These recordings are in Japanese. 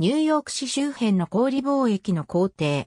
ニューヨーク市周辺の氷貿易の工程。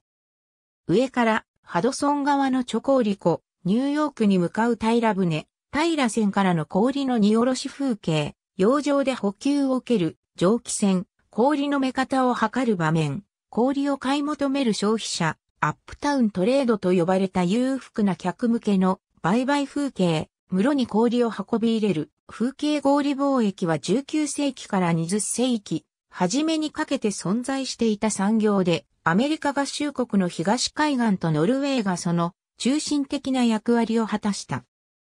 上からハドソン側のチョコーリコ、ニューヨークに向かう平船、平船からの氷の荷下ろし風景、洋上で補給を受ける蒸気船、氷の目方を測る場面、氷を買い求める消費者、アップタウントレードと呼ばれた裕福な客向けの売買風景、室に氷を運び入れる風景氷貿易は19世紀から20世紀初めにかけて存在していた産業で、アメリカ合衆国の東海岸とノルウェーがその中心的な役割を果たした。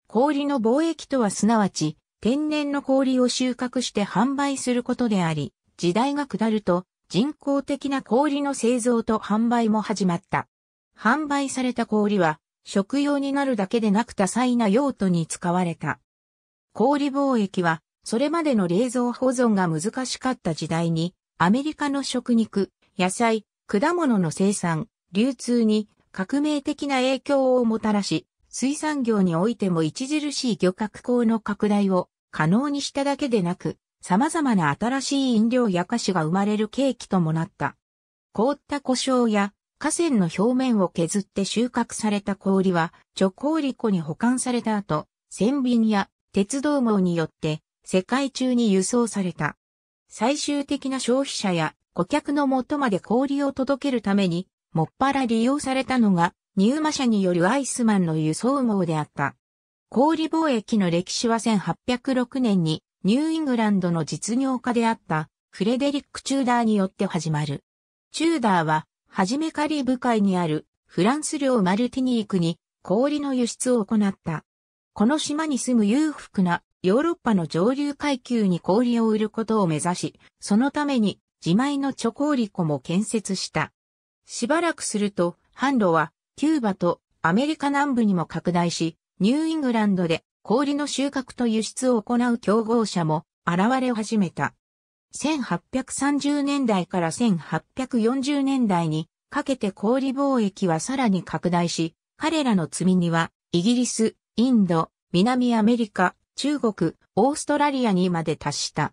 氷の貿易とはすなわち、天然の氷を収穫して販売することであり、時代が下ると人工的な氷の製造と販売も始まった。販売された氷は食用になるだけでなく多彩な用途に使われた。氷貿易はそれまでの冷蔵保存が難しかった時代に、アメリカの食肉、野菜、果物の生産、流通に革命的な影響をもたらし、水産業においても著しい漁獲口の拡大を可能にしただけでなく、様々な新しい飲料や菓子が生まれる契機ともなった。凍った胡椒や河川の表面を削って収穫された氷は、貯氷庫に保管された後、船便や鉄道網によって世界中に輸送された。最終的な消費者や顧客の元まで氷を届けるために、もっぱら利用されたのが、ニューマ社によるアイスマンの輸送網であった。氷貿易の歴史は1806年にニューイングランドの実業家であったフレデリック・チューダーによって始まる。チューダーは、はじめカリブ海にあるフランス領マルティニークに氷の輸出を行った。この島に住む裕福なヨーロッパの上流階級に氷を売ることを目指し、そのために自前のチョコーリコも建設した。しばらくすると、販路はキューバとアメリカ南部にも拡大し、ニューイングランドで氷の収穫と輸出を行う競合者も現れ始めた。1830年代から1840年代にかけて氷貿易はさらに拡大し、彼らの積み荷はイギリス、インド、南アメリカ、中国、オーストラリアにまで達した。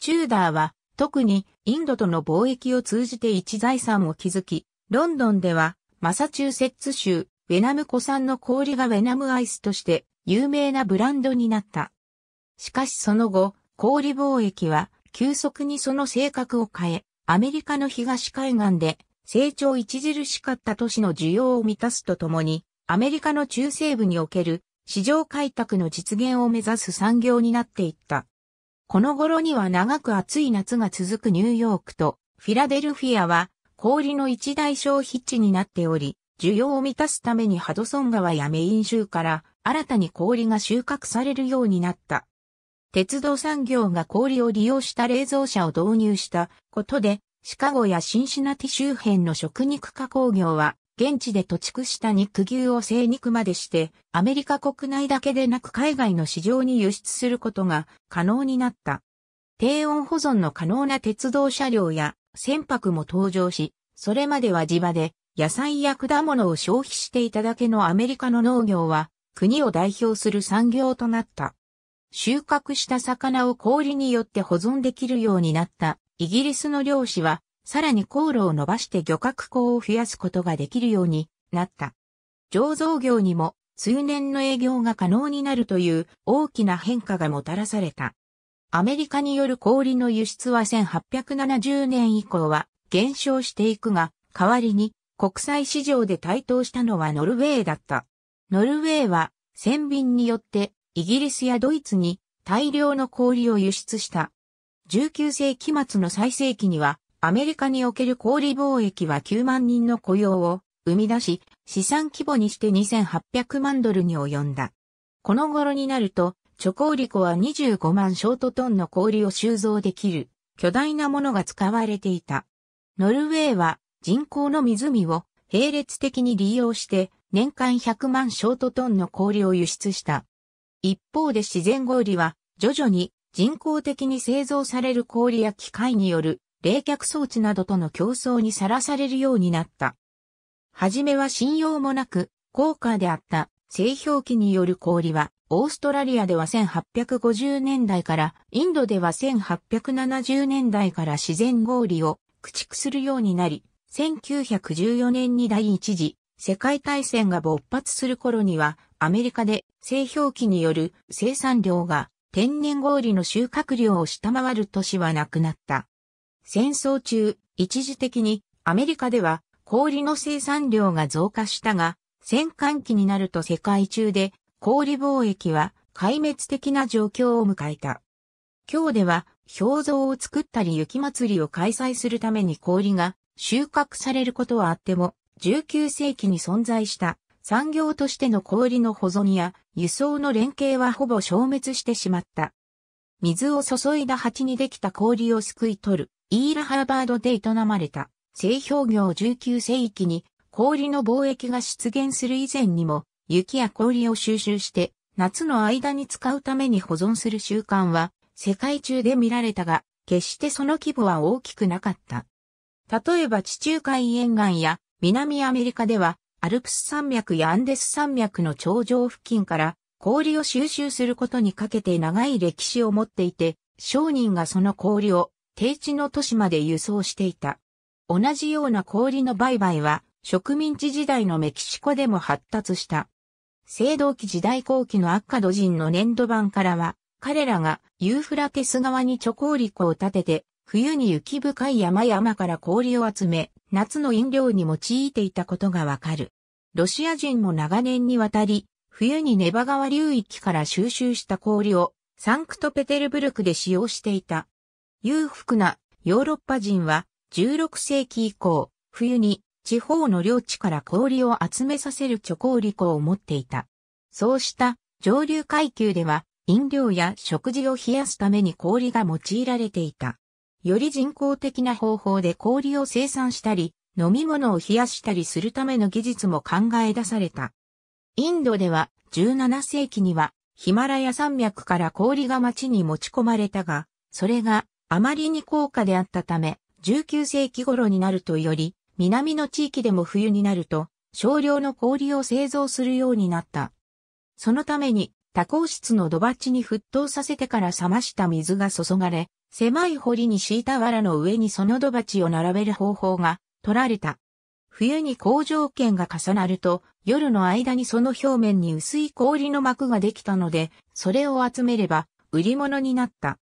チューダーは特にインドとの貿易を通じて一財産を築き、ロンドンではマサチューセッツ州ウェナム湖産の氷がウェナムアイスとして有名なブランドになった。しかしその後、氷貿易は急速にその性格を変え、アメリカの東海岸で成長著しかった都市の需要を満たすとともに、アメリカの中西部における市場開拓の実現を目指す産業になっていった。この頃には長く暑い夏が続くニューヨークとフィラデルフィアは氷の一大消費地になっており、需要を満たすためにハドソン川やメイン州から新たに氷が収穫されるようになった。鉄道産業が氷を利用した冷蔵車を導入したことで、シカゴやシンシナティ周辺の食肉加工業は現地で土区した肉牛を生肉までして、アメリカ国内だけでなく海外の市場に輸出することが可能になった。低温保存の可能な鉄道車両や船舶も登場し、それまでは地場で野菜や果物を消費していただけのアメリカの農業は国を代表する産業となった。収穫した魚を氷によって保存できるようになったイギリスの漁師はさらに航路を伸ばして漁獲港を増やすことができるようになった。醸造業にも通年の営業が可能になるという大きな変化がもたらされた。アメリカによる氷の輸出は1870年以降は減少していくが、代わりに国際市場で台頭したのはノルウェーだった。ノルウェーは船便によってイギリスやドイツに大量の氷を輸出した。19世紀末の最盛期にはアメリカにおける小売貿易は9万人の雇用を生み出し、資産規模にして2800万ドルに及んだ。この頃になると、チョコーリコは25万ショートトンの氷を収蔵できる巨大なものが使われていた。ノルウェーは人工の湖を並列的に利用して年間100万ショートトンの氷を輸出した。一方で自然氷は徐々に人工的に製造される氷や機械による冷却装置などとの競争にさらされるようになった。はじめは信用もなく、高価であった製氷機による氷は、オーストラリアでは1850年代から、インドでは1870年代から自然氷を駆逐するようになり、1914年に第一次世界大戦が勃発する頃には、アメリカで製氷機による生産量が天然氷の収穫量を下回る年はなくなった。戦争中、一時的にアメリカでは氷の生産量が増加したが、戦艦期になると世界中で氷貿易は壊滅的な状況を迎えた。今日では氷像を作ったり雪祭りを開催するために氷が収穫されることはあっても、19世紀に存在した産業としての氷の保存や輸送の連携はほぼ消滅してしまった。水を注いだ鉢にできた氷をすくい取る。イールハーバードで営まれた製氷業19世紀に氷の貿易が出現する以前にも雪や氷を収集して夏の間に使うために保存する習慣は世界中で見られたが決してその規模は大きくなかった。例えば地中海沿岸や南アメリカではアルプス山脈やアンデス山脈の頂上付近から氷を収集することにかけて長い歴史を持っていて商人がその氷を低地の都市まで輸送していた。同じような氷の売買は植民地時代のメキシコでも発達した。青銅器時代後期のアッカド人の粘土板からは、彼らがユーフラテス側に貯鉱コを立てて、冬に雪深い山々から氷を集め、夏の飲料に用いていたことがわかる。ロシア人も長年にわたり、冬にネバ川流域から収集した氷をサンクトペテルブルクで使用していた。裕福なヨーロッパ人は16世紀以降、冬に地方の領地から氷を集めさせる貯氷庫を持っていた。そうした上流階級では飲料や食事を冷やすために氷が用いられていた。より人工的な方法で氷を生産したり、飲み物を冷やしたりするための技術も考え出された。インドでは17世紀にはヒマラヤ山脈から氷が町に持ち込まれたが、それがあまりに高価であったため、19世紀頃になるとより、南の地域でも冬になると、少量の氷を製造するようになった。そのために、多孔質の土鉢に沸騰させてから冷ました水が注がれ、狭い堀に敷いた藁の上にその土鉢を並べる方法が取られた。冬に好条件が重なると、夜の間にその表面に薄い氷の膜ができたので、それを集めれば売り物になった。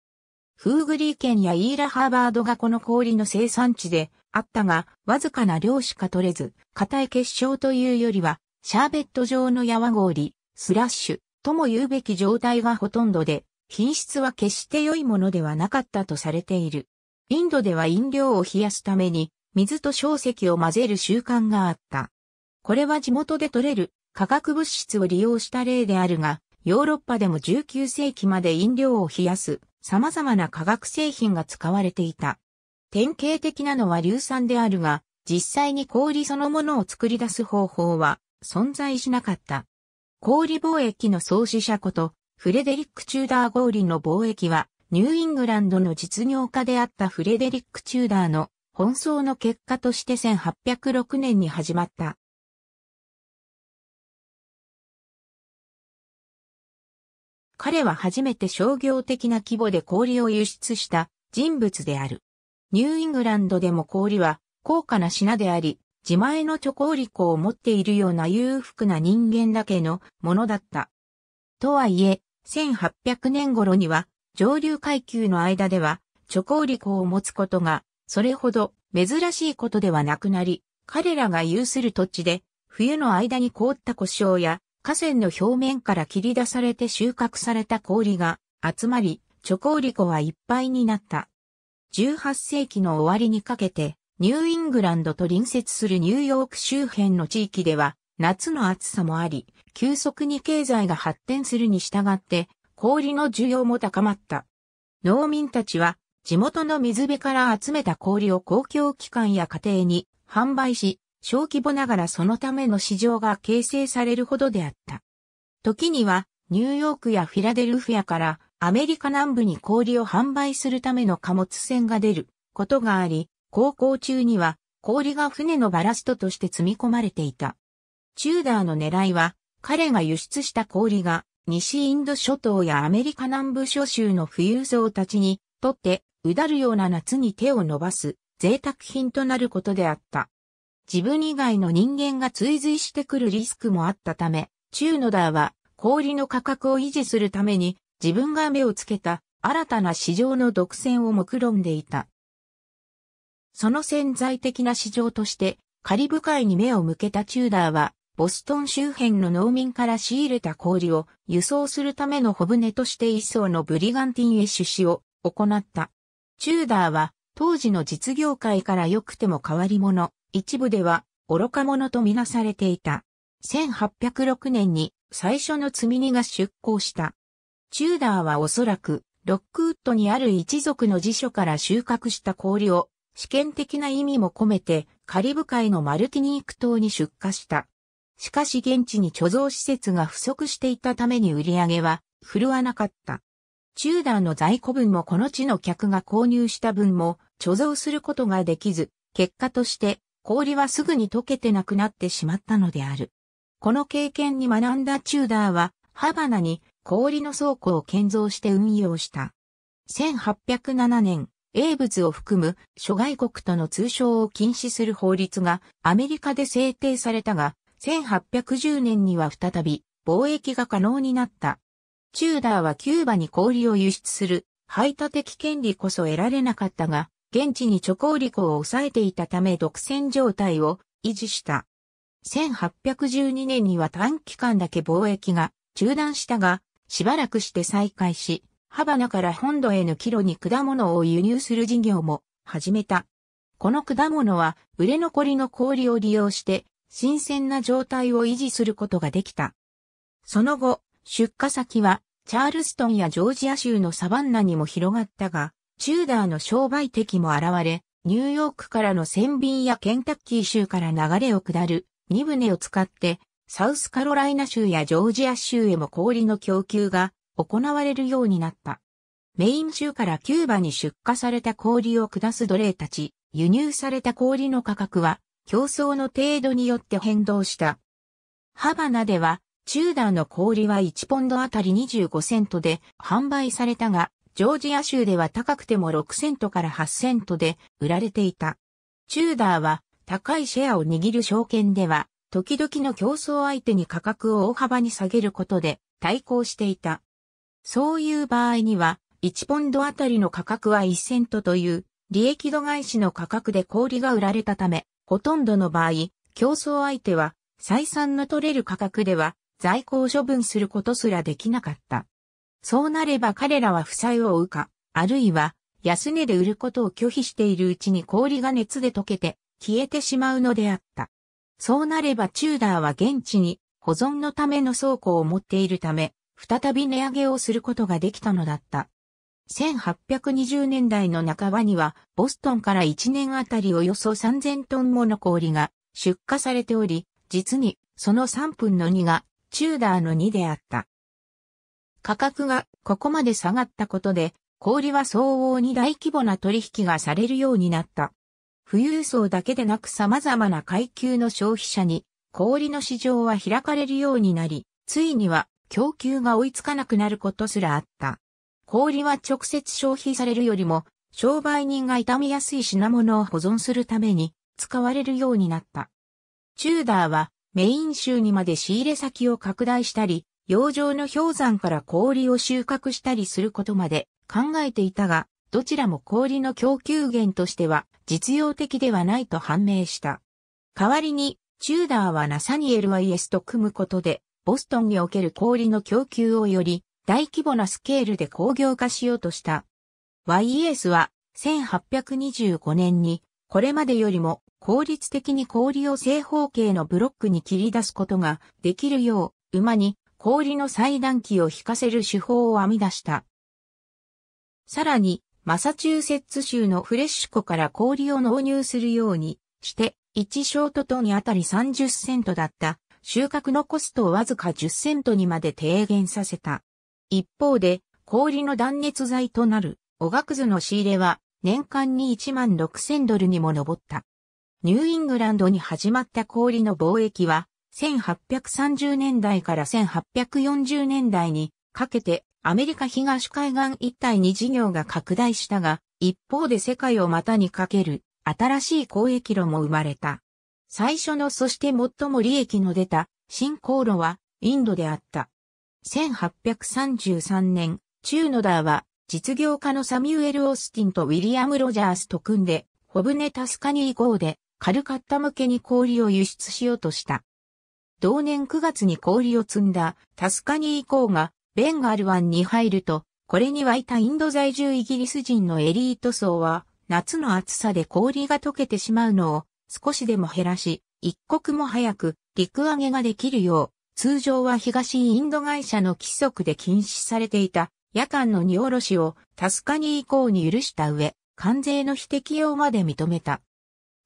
フーグリー県やイーラハーバードがこの氷の生産地であったが、わずかな量しか取れず、硬い結晶というよりは、シャーベット状の泡氷、スラッシュ、とも言うべき状態がほとんどで、品質は決して良いものではなかったとされている。インドでは飲料を冷やすために、水と小石を混ぜる習慣があった。これは地元で取れる化学物質を利用した例であるが、ヨーロッパでも19世紀まで飲料を冷やす様々な化学製品が使われていた。典型的なのは硫酸であるが、実際に氷そのものを作り出す方法は存在しなかった。氷貿易の創始者ことフレデリック・チューダー合理の貿易はニューイングランドの実業家であったフレデリック・チューダーの奔走の結果として1806年に始まった。彼は初めて商業的な規模で氷を輸出した人物である。ニューイングランドでも氷は高価な品であり、自前の貯氷庫を持っているような裕福な人間だけのものだった。とはいえ、1800年頃には上流階級の間では貯氷庫を持つことがそれほど珍しいことではなくなり、彼らが有する土地で冬の間に凍った胡椒や河川の表面から切り出されて収穫された氷が集まり、チョコーリコはいっぱいになった。18世紀の終わりにかけて、ニューイングランドと隣接するニューヨーク周辺の地域では、夏の暑さもあり、急速に経済が発展するに従って、氷の需要も高まった。農民たちは、地元の水辺から集めた氷を公共機関や家庭に販売し、小規模ながらそのための市場が形成されるほどであった。時には、ニューヨークやフィラデルフィアからアメリカ南部に氷を販売するための貨物船が出ることがあり、航行中には氷が船のバラストとして積み込まれていた。チューダーの狙いは、彼が輸出した氷が西インド諸島やアメリカ南部諸州の富裕層たちにとってうだるような夏に手を伸ばす贅沢品となることであった。自分以外の人間が追随してくるリスクもあったため、チューノダーは氷の価格を維持するために自分が目をつけた新たな市場の独占を目論んでいた。その潜在的な市場としてカリブ海に目を向けたチューダーはボストン周辺の農民から仕入れた氷を輸送するための小舟として一層のブリガンティンへ出資を行った。チューダーは当時の実業界から良くても変わり者、一部では愚か者とみなされていた。1806年に最初の積み荷が出港した。チューダーはおそらくロックウッドにある一族の辞書から収穫した氷を試験的な意味も込めてカリブ海のマルティニーク島に出荷した。しかし現地に貯蔵施設が不足していたために売り上げは振るわなかった。チューダーの在庫分もこの地の客が購入した分も貯蔵することができず、結果として氷はすぐに溶けてなくなってしまったのである。この経験に学んだチューダーは、ハバナに氷の倉庫を建造して運用した。1807年、英物を含む諸外国との通商を禁止する法律がアメリカで制定されたが、1810年には再び貿易が可能になった。チューダーはキューバに氷を輸出する排他的権利こそ得られなかったが、現地にチョコウリコを抑えていたため独占状態を維持した。1812年には短期間だけ貿易が中断したが、しばらくして再開し、ハバナから本土への帰路に果物を輸入する事業も始めた。この果物は売れ残りの氷を利用して新鮮な状態を維持することができた。その後、出荷先はチャールストンやジョージア州のサバンナにも広がったが、チューダーの商売敵も現れ、ニューヨークからの船便やケンタッキー州から流れを下る荷船を使って、サウスカロライナ州やジョージア州へも氷の供給が行われるようになった。メイン州からキューバに出荷された氷を下す奴隷たち、輸入された氷の価格は競争の程度によって変動した。ハバナでは、チューダーの氷は1ポンドあたり25セントで販売されたが、ジョージア州では高くても6セントから8セントで売られていた。チューダーは高いシェアを握る証券では、時々の競争相手に価格を大幅に下げることで対抗していた。そういう場合には、1ポンドあたりの価格は1セントという利益度外視の価格で氷が売られたため、ほとんどの場合、競争相手は採算の取れる価格では在庫を処分することすらできなかった。そうなれば彼らは負債を負うか、あるいは安値で売ることを拒否しているうちに氷が熱で溶けて消えてしまうのであった。そうなればチューダーは現地に保存のための倉庫を持っているため、再び値上げをすることができたのだった。1820年代の半ばには、ボストンから1年あたりおよそ3000トンもの氷が出荷されており、実にその3分の2がチューダーの2であった。価格がここまで下がったことで、氷は相応に大規模な取引がされるようになった。富裕層だけでなく様々な階級の消費者に氷の市場は開かれるようになり、ついには供給が追いつかなくなることすらあった。氷は直接消費されるよりも、商売人が傷みやすい品物を保存するために使われるようになった。チューダーはメイン州にまで仕入れ先を拡大したり、洋上の氷山から氷を収穫したりすることまで考えていたが、どちらも氷の供給源としては実用的ではないと判明した。代わりに、チューダーはナサニエル YS と組むことで、ボストンにおける氷の供給をより大規模なスケールで工業化しようとした。YES は1825年にこれまでよりも効率的に氷を正方形のブロックに切り出すことができるよう馬に氷の裁断機を引かせる手法を編み出した。さらに、マサチューセッツ州のフレッシュ湖から氷を納入するようにして、1ショートトにあたり30セントだった収穫のコストをわずか10セントにまで低減させた。一方で、氷の断熱材となるおがくずの仕入れは年間に1万6 0 0 0ドルにも上った。ニューイングランドに始まった氷の貿易は1830年代から1840年代にかけてアメリカ東海岸一帯に事業が拡大したが、一方で世界を股にかける新しい交易路も生まれた。最初のそして最も利益の出た新航路はインドであった。1833年、チューノダーは実業家のサミュエル・オースティンとウィリアム・ロジャースと組んで、ホブネ・タスカニー号でカルカッタ向けに氷を輸出しようとした。同年9月に氷を積んだタスカニー港がベンガル湾に入ると、これに湧いたインド在住イギリス人のエリート層は、夏の暑さで氷が溶けてしまうのを少しでも減らし、一刻も早く陸揚げができるよう、通常は東インド会社の規則で禁止されていた夜間の荷下ろしをタスカニー港に許した上、関税の非適用まで認めた。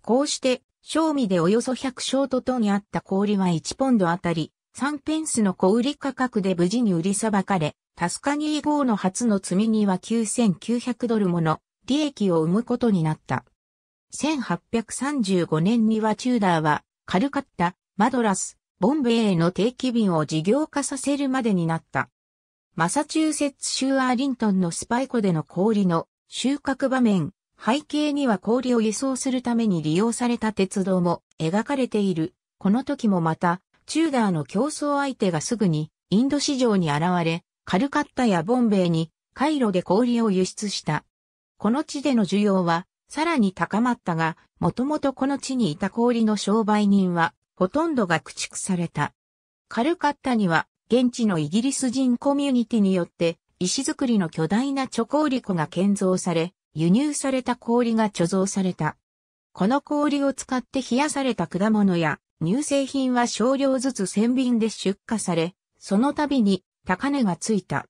こうして賞味でおよそ100小ととにあった氷は1ポンドあたり、3ペンスの小売価格で無事に売りさばかれ、タスカニー号の初の積み荷は9900ドルもの利益を生むことになった。1835年にはチューダーはカルカッタ、マドラス、ボンベイへの定期便を事業化させるまでになった。マサチューセッツ州アーリントンのスパイコでの氷の収穫場面背景には氷を輸送するために利用された鉄道も描かれている。この時もまた、チューダーの競争相手がすぐにインド市場に現れ、カルカッタやボンベイに回路で氷を輸出した。この地での需要はさらに高まったが、もともとこの地にいた氷の商売人はほとんどが駆逐された。カルカッタには現地のイギリス人コミュニティによって石造りの巨大な貯氷庫が建造され、輸入された氷が貯蔵された。この氷を使って冷やされた果物や乳製品は少量ずつ千便で出荷され、その度に高値がついた。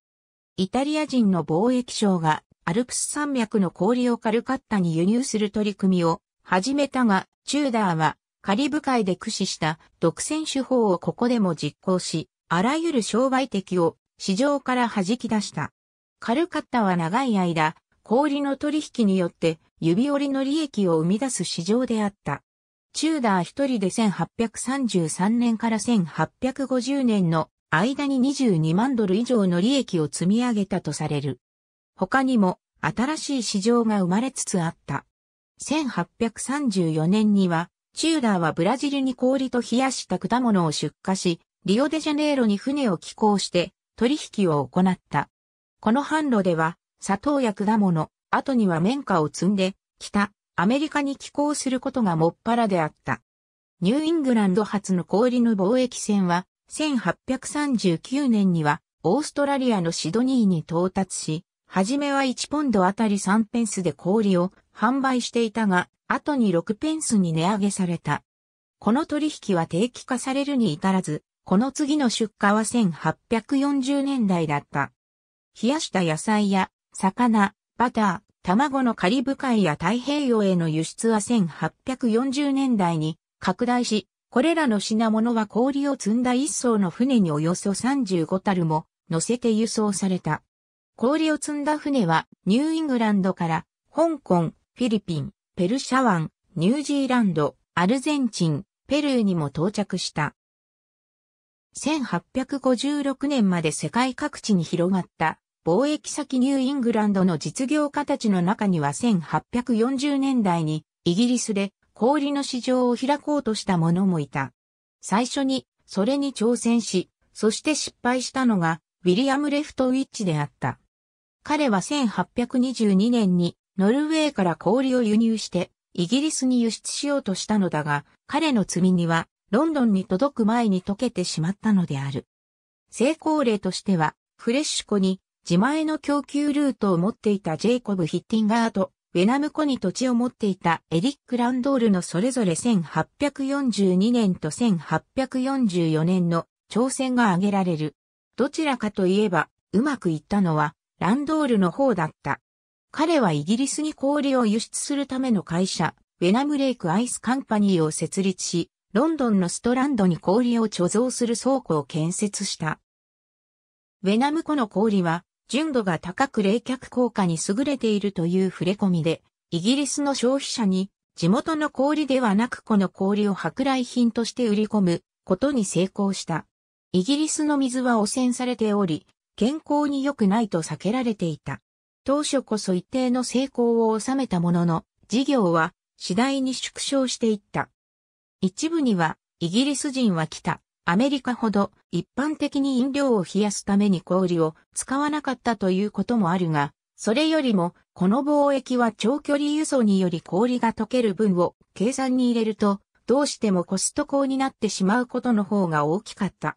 イタリア人の貿易商がアルプス山脈の氷をカルカッタに輸入する取り組みを始めたが、チューダーはカリブ海で駆使した独占手法をここでも実行し、あらゆる商売敵を市場から弾き出した。カルカッタは長い間、小売の取引によって指折りの利益を生み出す市場であった。チューダー一人で1833年から1850年の間に22万ドル以上の利益を積み上げたとされる。他にも新しい市場が生まれつつあった。1834年には、チューダーはブラジルに氷と冷やした果物を出荷し、リオデジャネイロに船を寄港して取引を行った。この販路では砂糖や果物、後には綿花を積んで、北、アメリカに寄港することがもっぱらであった。ニューイングランド発の氷の貿易船は、1839年には、オーストラリアのシドニーに到達し、はじめは1ポンドあたり3ペンスで氷を販売していたが、後に6ペンスに値上げされた。この取引は定期化されるに至らず、この次の出荷は1840年代だった。冷やした野菜や魚、バター、卵のカリブ海や太平洋への輸出は1840年代に拡大し、これらの品物は氷を積んだ一艘の船におよそ35樽も乗せて輸送された。氷を積んだ船はニューイングランドから香港、フィリピン、ペルシャ湾、ニュージーランド、アルゼンチン、ペルーにも到着した。1856年まで世界各地に広がった貿易先ニューイングランドの実業家たちの中には1840年代にイギリスで氷の市場を開こうとした者もいた。最初にそれに挑戦し、そして失敗したのがウィリアム・レフトウィッチであった。彼は1822年にノルウェーから氷を輸入してイギリスに輸出しようとしたのだが、彼の積み荷はロンドンに届く前に溶けてしまったのである。成功例としては、フレッシュ湖に自前の供給ルートを持っていたジェイコブ・ヒッティンガーと、ウェナムコに土地を持っていたエリック・ランドールのそれぞれ1842年と1844年の挑戦が挙げられる。どちらかといえば、うまくいったのは、ランドールの方だった。彼はイギリスに氷を輸出するための会社、ウェナムレイクアイスカンパニーを設立し、ロンドンのストランドに氷を貯蔵する倉庫を建設した。ウェナム湖の氷は、純度が高く冷却効果に優れているという触れ込みで、イギリスの消費者に地元の氷ではなくこの氷を舶来品として売り込むことに成功した。イギリスの水は汚染されており、健康に良くないと避けられていた。当初こそ一定の成功を収めたものの、事業は次第に縮小していった。一部にはイギリス人は来た。アメリカほど一般的に飲料を冷やすために氷を使わなかったということもあるが、それよりもこの貿易は長距離輸送により氷が溶ける分を計算に入れると、どうしてもコスト高になってしまうことの方が大きかった。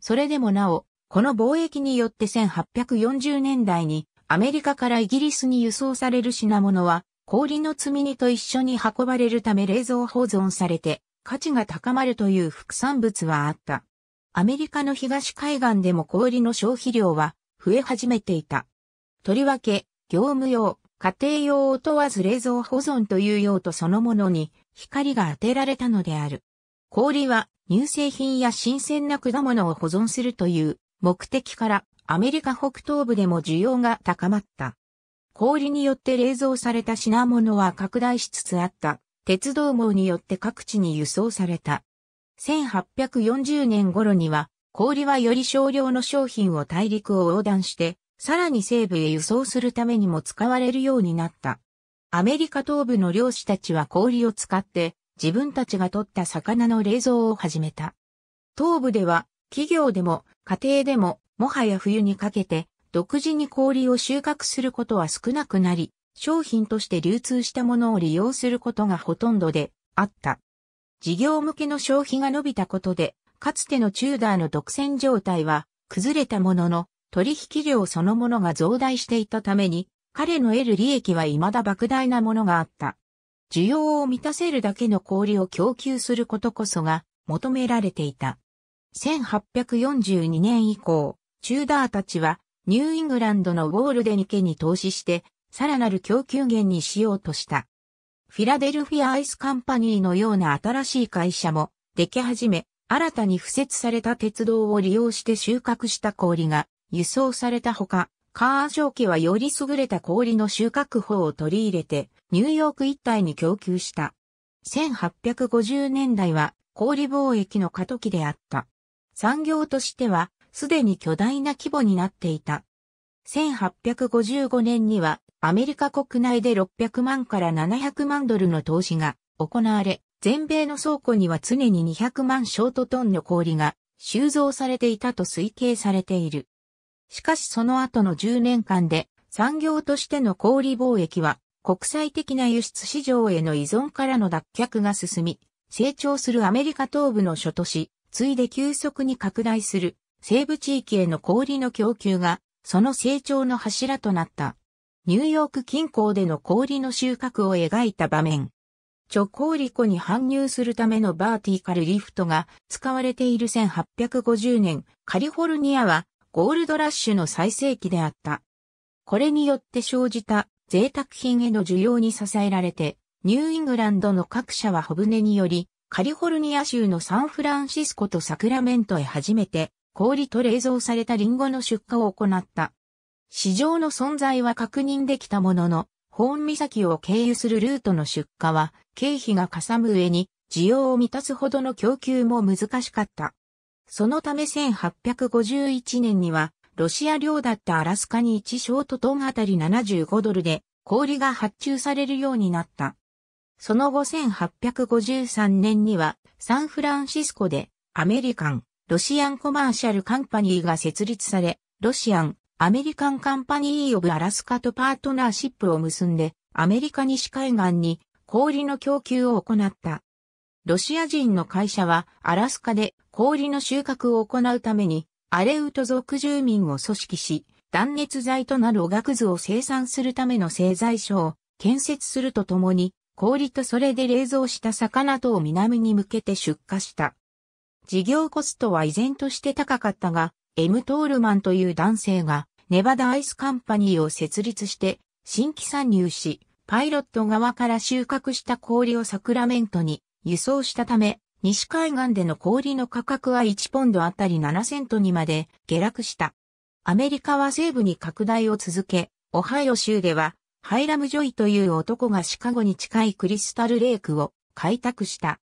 それでもなお、この貿易によって1840年代にアメリカからイギリスに輸送される品物は氷の積み荷と一緒に運ばれるため冷蔵保存されて価値が高まるという副産物はあった。アメリカの東海岸でも氷の消費量は増え始めていた。とりわけ、業務用、家庭用を問わず冷蔵保存という用途そのものに光が当てられたのである。氷は乳製品や新鮮な果物を保存するという目的からアメリカ北東部でも需要が高まった。氷によって冷蔵された品物は拡大しつつあった鉄道網によって各地に輸送された。1840年頃には、氷はより少量の商品を大陸を横断して、さらに西部へ輸送するためにも使われるようになった。アメリカ東部の漁師たちは氷を使って、自分たちが取った魚の冷蔵を始めた。東部では、企業でも、家庭でも、もはや冬にかけて、独自に氷を収穫することは少なくなり、商品として流通したものを利用することがほとんどであった。事業向けの消費が伸びたことで、かつてのチューダーの独占状態は崩れたものの、取引量そのものが増大していたために、彼の得る利益は未だ莫大なものがあった。需要を満たせるだけの氷を供給することこそが求められていた。1842年以降、チューダーたちはニューイングランドのウォールデニケに投資してさらなる供給源にしようとした。フィラデルフィアアイスカンパニーのような新しい会社もでき始め、新たに付設された鉄道を利用して収穫した氷が輸送されたほか、カーー気はより優れた氷の収穫法を取り入れて、ニューヨーク一帯に供給した。1850年代は氷貿易の過渡期であった。産業としては、すでに巨大な規模になっていた。1855年にはアメリカ国内で600万から700万ドルの投資が行われ、全米の倉庫には常に200万ショートトンの氷が収蔵されていたと推計されている。しかしその後の10年間で産業としての氷貿易は国際的な輸出市場への依存からの脱却が進み、成長するアメリカ東部の諸都市、ついで急速に拡大する西部地域への氷の供給がその成長の柱となった。ニューヨーク近郊での氷の収穫を描いた場面。コーリコに搬入するためのバーティカルリフトが使われている1850年、カリフォルニアはゴールドラッシュの最盛期であった。これによって生じた贅沢品への需要に支えられて、ニューイングランドの各社は小舟により、カリフォルニア州のサンフランシスコとサクラメントへ初めて氷と冷蔵されたリンゴの出荷を行った。市場の存在は確認できたものの、ホーン岬を経由するルートの出荷は、経費がかさむ上に、需要を満たすほどの供給も難しかった。そのため1851年には、ロシア領だったアラスカに1ショートトンあたり75ドルで、氷が発注されるようになった。その後1853年には、サンフランシスコで、アメリカン、ロシアンコマーシャルカンパニーが設立され、ロシアン、アメリカンカンパニー・オブ・アラスカとパートナーシップを結んで、アメリカ西海岸に氷の供給を行った。ロシア人の会社はアラスカで氷の収穫を行うためにアレウト族住民を組織し、断熱材となるおがくずを生産するための製材所を建設するとともに、氷とそれで冷蔵した魚とを南に向けて出荷した。事業コストは依然として高かったが、エム・トールマンという男性が、ネバダアイスカンパニーを設立して、新規参入し、パイロット側から収穫した氷をサクラメントに輸送したため、西海岸での氷の価格は1ポンドあたり7セントにまで下落した。アメリカは西部に拡大を続け、オハイオ州では、ハイラム・ジョイという男がシカゴに近いクリスタル・レイクを開拓した。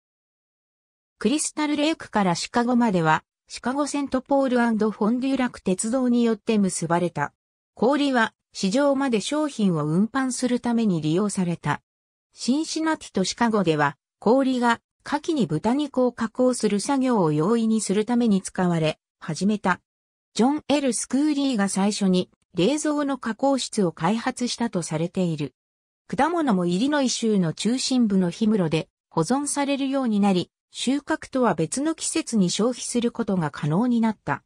クリスタルレイクからシカゴまでは、シカゴセントポールフォンデュラク鉄道によって結ばれた。氷は市場まで商品を運搬するために利用された。シンシナティとシカゴでは、氷が牡蠣に豚肉を加工する作業を容易にするために使われ、始めた。ジョン・エル・スクーリーが最初に冷蔵の加工室を開発したとされている。果物もイリノイ州の中心部の氷室で保存されるようになり、収穫とは別の季節に消費することが可能になった。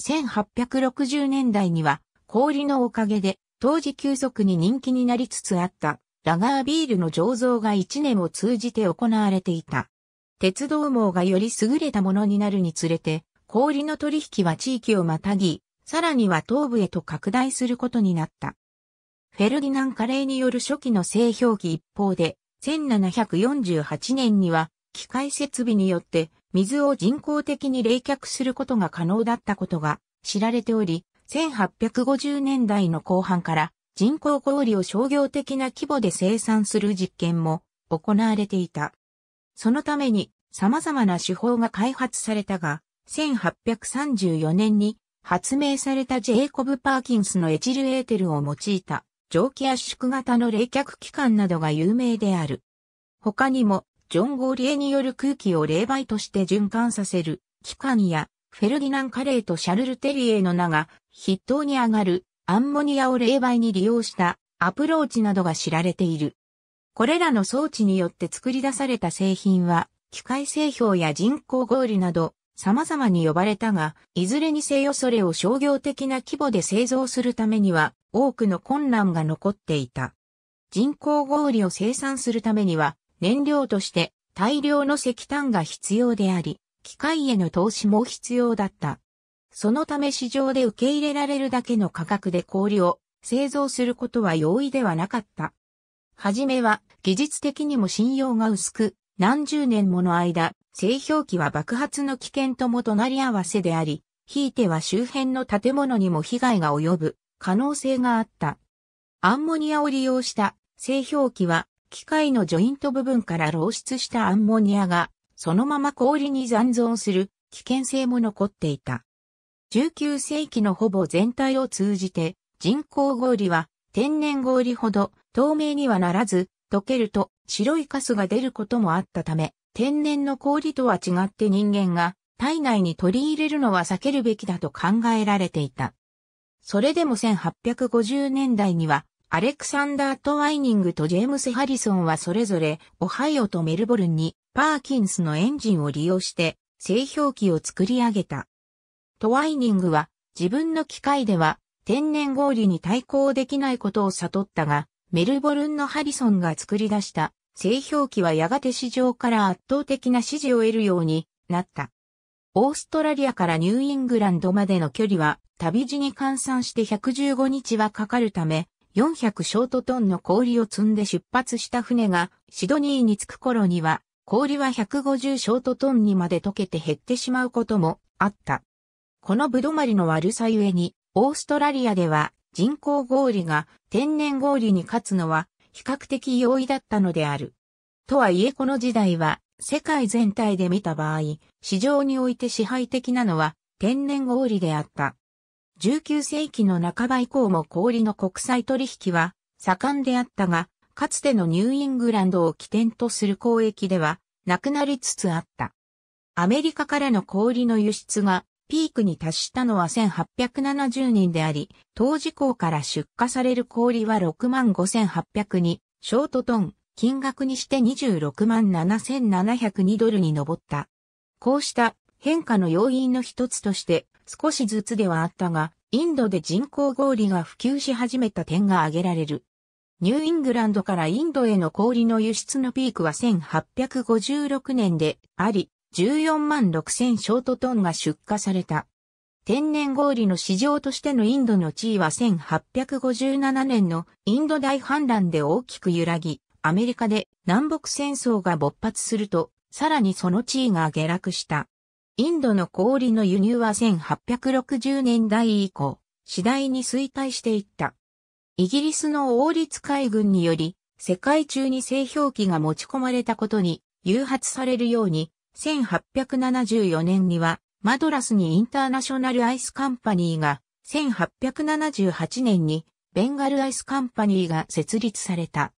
1860年代には氷のおかげで当時急速に人気になりつつあったラガービールの醸造が1年を通じて行われていた。鉄道網がより優れたものになるにつれて氷の取引は地域をまたぎ、さらには東部へと拡大することになった。フェルディナン・カレーによる初期の製氷機一方で、1748年には機械設備によって水を人工的に冷却することが可能だったことが知られており、1850年代の後半から人工氷を商業的な規模で生産する実験も行われていた。そのために様々な手法が開発されたが、1834年に発明されたジェイコブ・パーキンスのエチルエーテルを用いた蒸気圧縮型の冷却機関などが有名である。他にもジョン・ゴーリエによる空気を冷媒として循環させる、機関や、フェルディナン・カレーとシャルル・テリエの名が筆頭に上がるアンモニアを冷媒に利用したアプローチなどが知られている。これらの装置によって作り出された製品は、機械製氷や人工氷など、様々に呼ばれたが、いずれにせよそれを商業的な規模で製造するためには、多くの困難が残っていた。人工氷を生産するためには、燃料として大量の石炭が必要であり、機械への投資も必要だった。そのため市場で受け入れられるだけの価格で氷を製造することは容易ではなかった。はじめは技術的にも信用が薄く、何十年もの間、製氷機は爆発の危険とも隣り合わせであり、ひいては周辺の建物にも被害が及ぶ可能性があった。アンモニアを利用した製氷機は機械のジョイント部分から漏出したアンモニアが、そのまま氷に残存する危険性も残っていた。19世紀のほぼ全体を通じて、人工氷は天然氷ほど透明にはならず、溶けると白いカスが出ることもあったため、天然の氷とは違って人間が体内に取り入れるのは避けるべきだと考えられていた。それでも1850年代にはアレクサンダー・トワイニングとジェームス・ハリソンはそれぞれ、オハイオとメルボルンに、パーキンスのエンジンを利用して、製氷機を作り上げた。トワイニングは、自分の機械では、天然氷に対抗できないことを悟ったが、メルボルンのハリソンが作り出した製氷機はやがて市場から圧倒的な支持を得るようになった。オーストラリアからニューイングランドまでの距離は旅路に換算して115日はかかるため、400ショートトンの氷を積んで出発した船がシドニーに着く頃には氷は150ショートトンにまで溶けて減ってしまうこともあった。このぶどまりの悪さゆえにオーストラリアでは人工氷が天然氷に勝つのは比較的容易だったのである。とはいえこの時代は世界全体で見た場合、市場において支配的なのは天然氷であった。19世紀の半ば以降も氷の国際取引は盛んであったが、かつてのニューイングランドを起点とする交易ではなくなりつつあった。アメリカからの氷の輸出がピークに達したのは1870人であり、当時港から出荷される氷は6万5800に、ショートトン、金額にして26万7702ドルに上った。こうした変化の要因の一つとして、少しずつではあったが、インドで人工氷が普及し始めた点が挙げられる。ニューイングランドからインドへの氷の輸出のピークは1856年であり、14万6000ショートトンが出荷された。天然氷の市場としてのインドの地位は1857年のインド大反乱で大きく揺らぎ、アメリカで南北戦争が勃発すると、さらにその地位が下落した。インドの氷の輸入は1860年代以降、次第に衰退していった。イギリスの王立海軍により、世界中に製氷機が持ち込まれたことに誘発されるように、1874年にはマドラスにインターナショナルアイスカンパニーが、1878年にベンガルアイスカンパニーが設立された。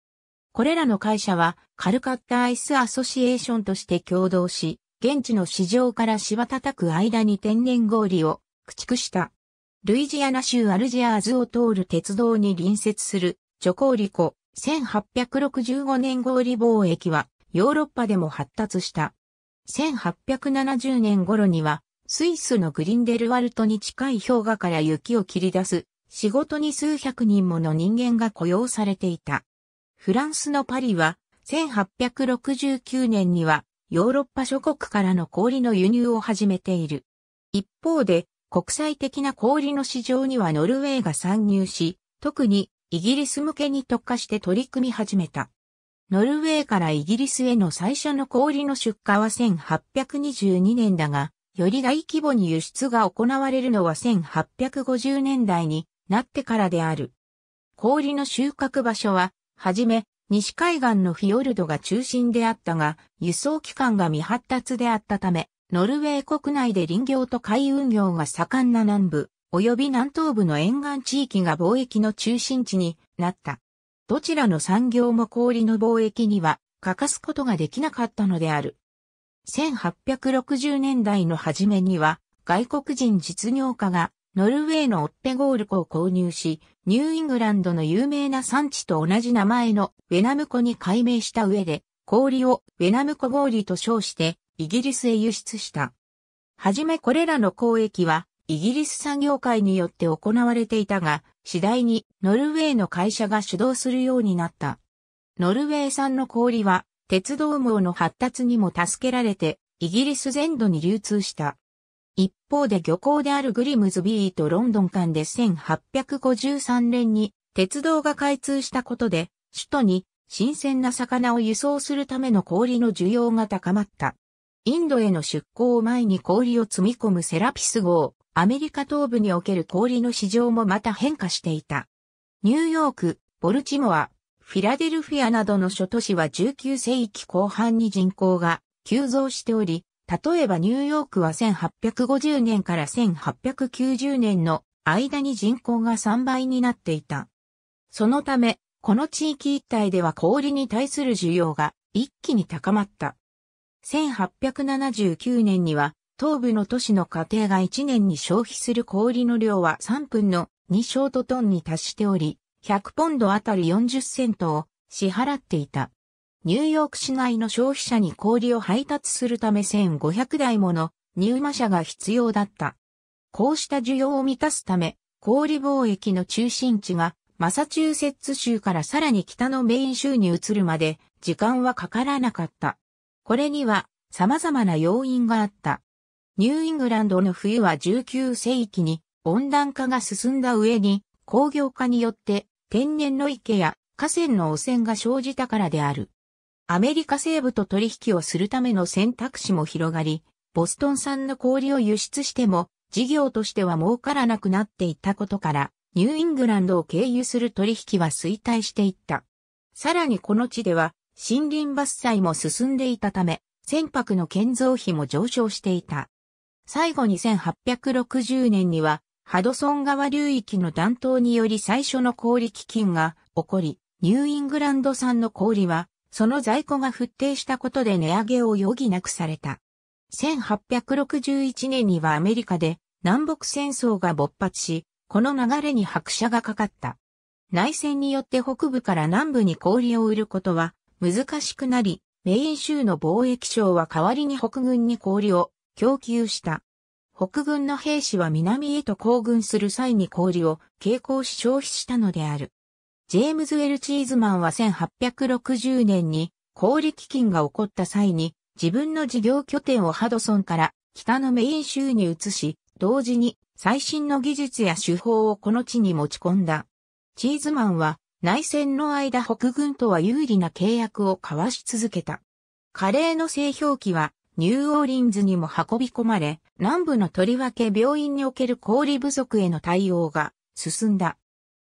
これらの会社はカルカッタアイスアソシエーションとして共同し、現地の市場から芝叩く間に天然氷を駆逐した。ルイジアナ州アルジャーズを通る鉄道に隣接するジョコーリコ1865年氷貿易はヨーロッパでも発達した。1870年頃にはスイスのグリンデルワルトに近い氷河から雪を切り出す仕事に数百人もの人間が雇用されていた。フランスのパリは1869年にはヨーロッパ諸国からの氷の輸入を始めている。一方で、国際的な氷の市場にはノルウェーが参入し、特にイギリス向けに特化して取り組み始めた。ノルウェーからイギリスへの最初の氷の出荷は1822年だが、より大規模に輸出が行われるのは1850年代になってからである。氷の収穫場所は、はじめ、西海岸のフィヨルドが中心であったが、輸送機関が未発達であったため、ノルウェー国内で林業と海運業が盛んな南部、及び南東部の沿岸地域が貿易の中心地になった。どちらの産業も氷の貿易には欠かすことができなかったのである。1860年代の初めには外国人実業家がノルウェーのオッペゴール湖を購入し、ニューイングランドの有名な産地と同じ名前のウェナム湖に改名した上で、氷をウェナム湖氷と称してイギリスへ輸出した。はじめこれらの交易はイギリス産業界によって行われていたが、次第にノルウェーの会社が主導するようになった。ノルウェー産の氷は鉄道網の発達にも助けられてイギリス全土に流通した。一方で漁港であるグリムズビーとロンドン間で1853年に鉄道が開通したことで、首都に新鮮な魚を輸送するための氷の需要が高まった。インドへの出港を前に氷を積み込むセラピス号、アメリカ東部における氷の市場もまた変化していた。ニューヨーク、ボルチモア、フィラデルフィアなどの諸都市は19世紀後半に人口が急増しており、例えばニューヨークは1850年から1890年の間に人口が3倍になっていた。そのため、この地域一帯では氷に対する需要が一気に高まった。1879年には、東部の都市の家庭が1年に消費する氷の量は3分の2ショートトンに達しており、100ポンドあたり40セントを支払っていた。ニューヨーク市内の消費者に氷を配達するため1500台もの入馬車が必要だった。こうした需要を満たすため、氷貿易の中心地がマサチューセッツ州からさらに北のメイン州に移るまで時間はかからなかった。これには様々な要因があった。ニューイングランドの冬は19世紀に温暖化が進んだ上に工業化によって天然の池や河川の汚染が生じたからである。アメリカ西部と取引をするための選択肢も広がり、ボストン産の氷を輸出しても、事業としては儲からなくなっていったことから、ニューイングランドを経由する取引は衰退していった。さらにこの地では、森林伐採も進んでいたため、船舶の建造費も上昇していた。最後に1860年には、ハドソン川流域の暖冬により最初の氷基金が起こり、ニューイングランド産の氷はその在庫が沸騰したことで値上げを余儀なくされた。1861年にはアメリカで南北戦争が勃発し、この流れに拍車がかかった。内戦によって北部から南部に氷を売ることは難しくなり、メイン州の貿易省は代わりに北軍に氷を供給した。北軍の兵士は南へと行軍する際に氷を傾向し消費したのである。ジェームズ・エル・チーズマンは1860年に小売基金が起こった際に自分の事業拠点をハドソンから北のメイン州に移し、同時に最新の技術や手法をこの地に持ち込んだ。チーズマンは内戦の間北軍とは有利な契約を交わし続けた。カレーの製氷機はニューオーリンズにも運び込まれ、南部のとりわけ病院における氷不足への対応が進んだ。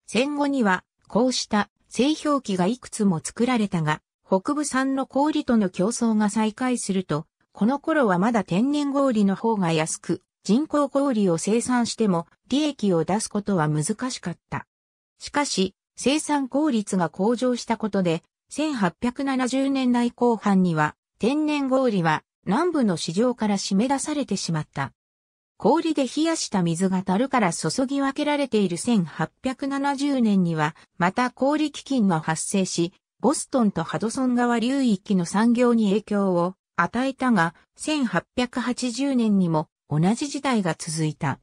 戦後にはこうした製氷機がいくつも作られたが、北部産の氷との競争が再開すると、この頃はまだ天然氷の方が安く、人工氷を生産しても利益を出すことは難しかった。しかし、生産効率が向上したことで、1870年代後半には天然氷は南部の市場から締め出されてしまった。氷で冷やした水が樽から注ぎ分けられている1870年には、また氷基金が発生し、ボストンとハドソン川流域の産業に影響を与えたが、1880年にも同じ事態が続いた。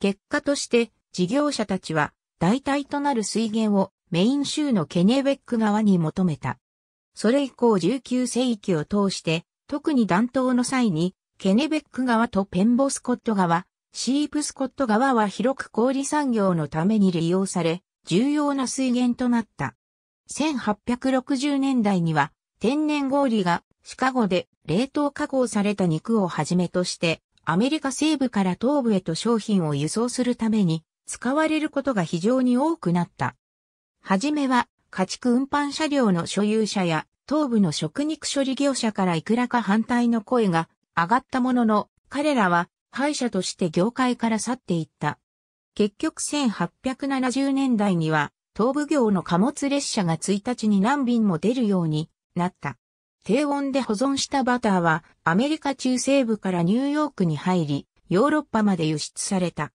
結果として、事業者たちは、代替となる水源をメイン州のケネベック側に求めた。それ以降19世紀を通して、特に暖冬の際にケネベック川とペンボスコット川、シープスコット川は広く小売産業のために利用され、重要な水源となった。1860年代には天然氷がシカゴで冷凍加工された肉をはじめとしてアメリカ西部から東部へと商品を輸送するために使われることが非常に多くなった。はじめは家畜運搬車両の所有者や東部の食肉処理業者からいくらか反対の声が上がったものの、彼らは敗者として業界から去っていった。結局1870年代には、東部業の貨物列車が1日に何便も出るようになった。低温で保存したバターはアメリカ中西部からニューヨークに入り、ヨーロッパまで輸出された。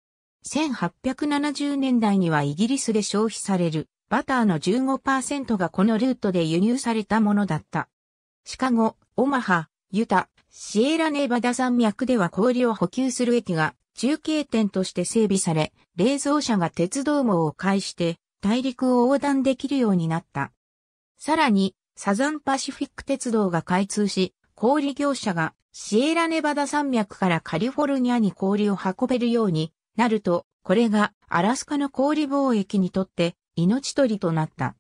1870年代にはイギリスで消費されるバターの15%がこのルートで輸入されたものだった。シカゴ、オマハ、ユタ、シエラネバダ山脈では氷を補給する駅が中継点として整備され、冷蔵車が鉄道網を介して大陸を横断できるようになった。さらに、サザンパシフィック鉄道が開通し、氷業者がシエラネバダ山脈からカリフォルニアに氷を運べるようになると、これがアラスカの氷貿易にとって命取りとなった。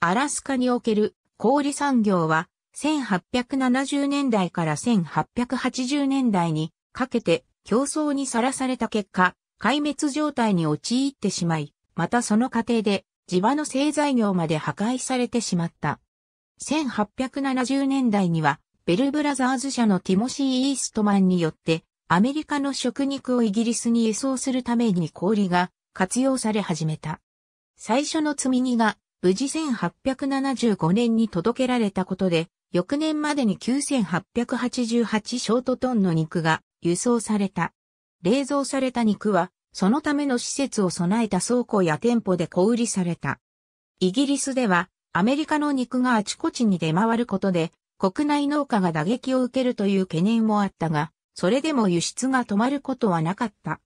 アラスカにおける氷産業は1870年代から1880年代にかけて競争にさらされた結果、壊滅状態に陥ってしまい、またその過程で地場の製材業まで破壊されてしまった。1870年代には、ベルブラザーズ社のティモシー・イーストマンによって、アメリカの食肉をイギリスに輸送するために氷が活用され始めた。最初の積み荷が無事1875年に届けられたことで、翌年までに9888ショートトンの肉が輸送された。冷蔵された肉は、そのための施設を備えた倉庫や店舗で小売りされた。イギリスでは、アメリカの肉があちこちに出回ることで、国内農家が打撃を受けるという懸念もあったが、それでも輸出が止まることはなかった。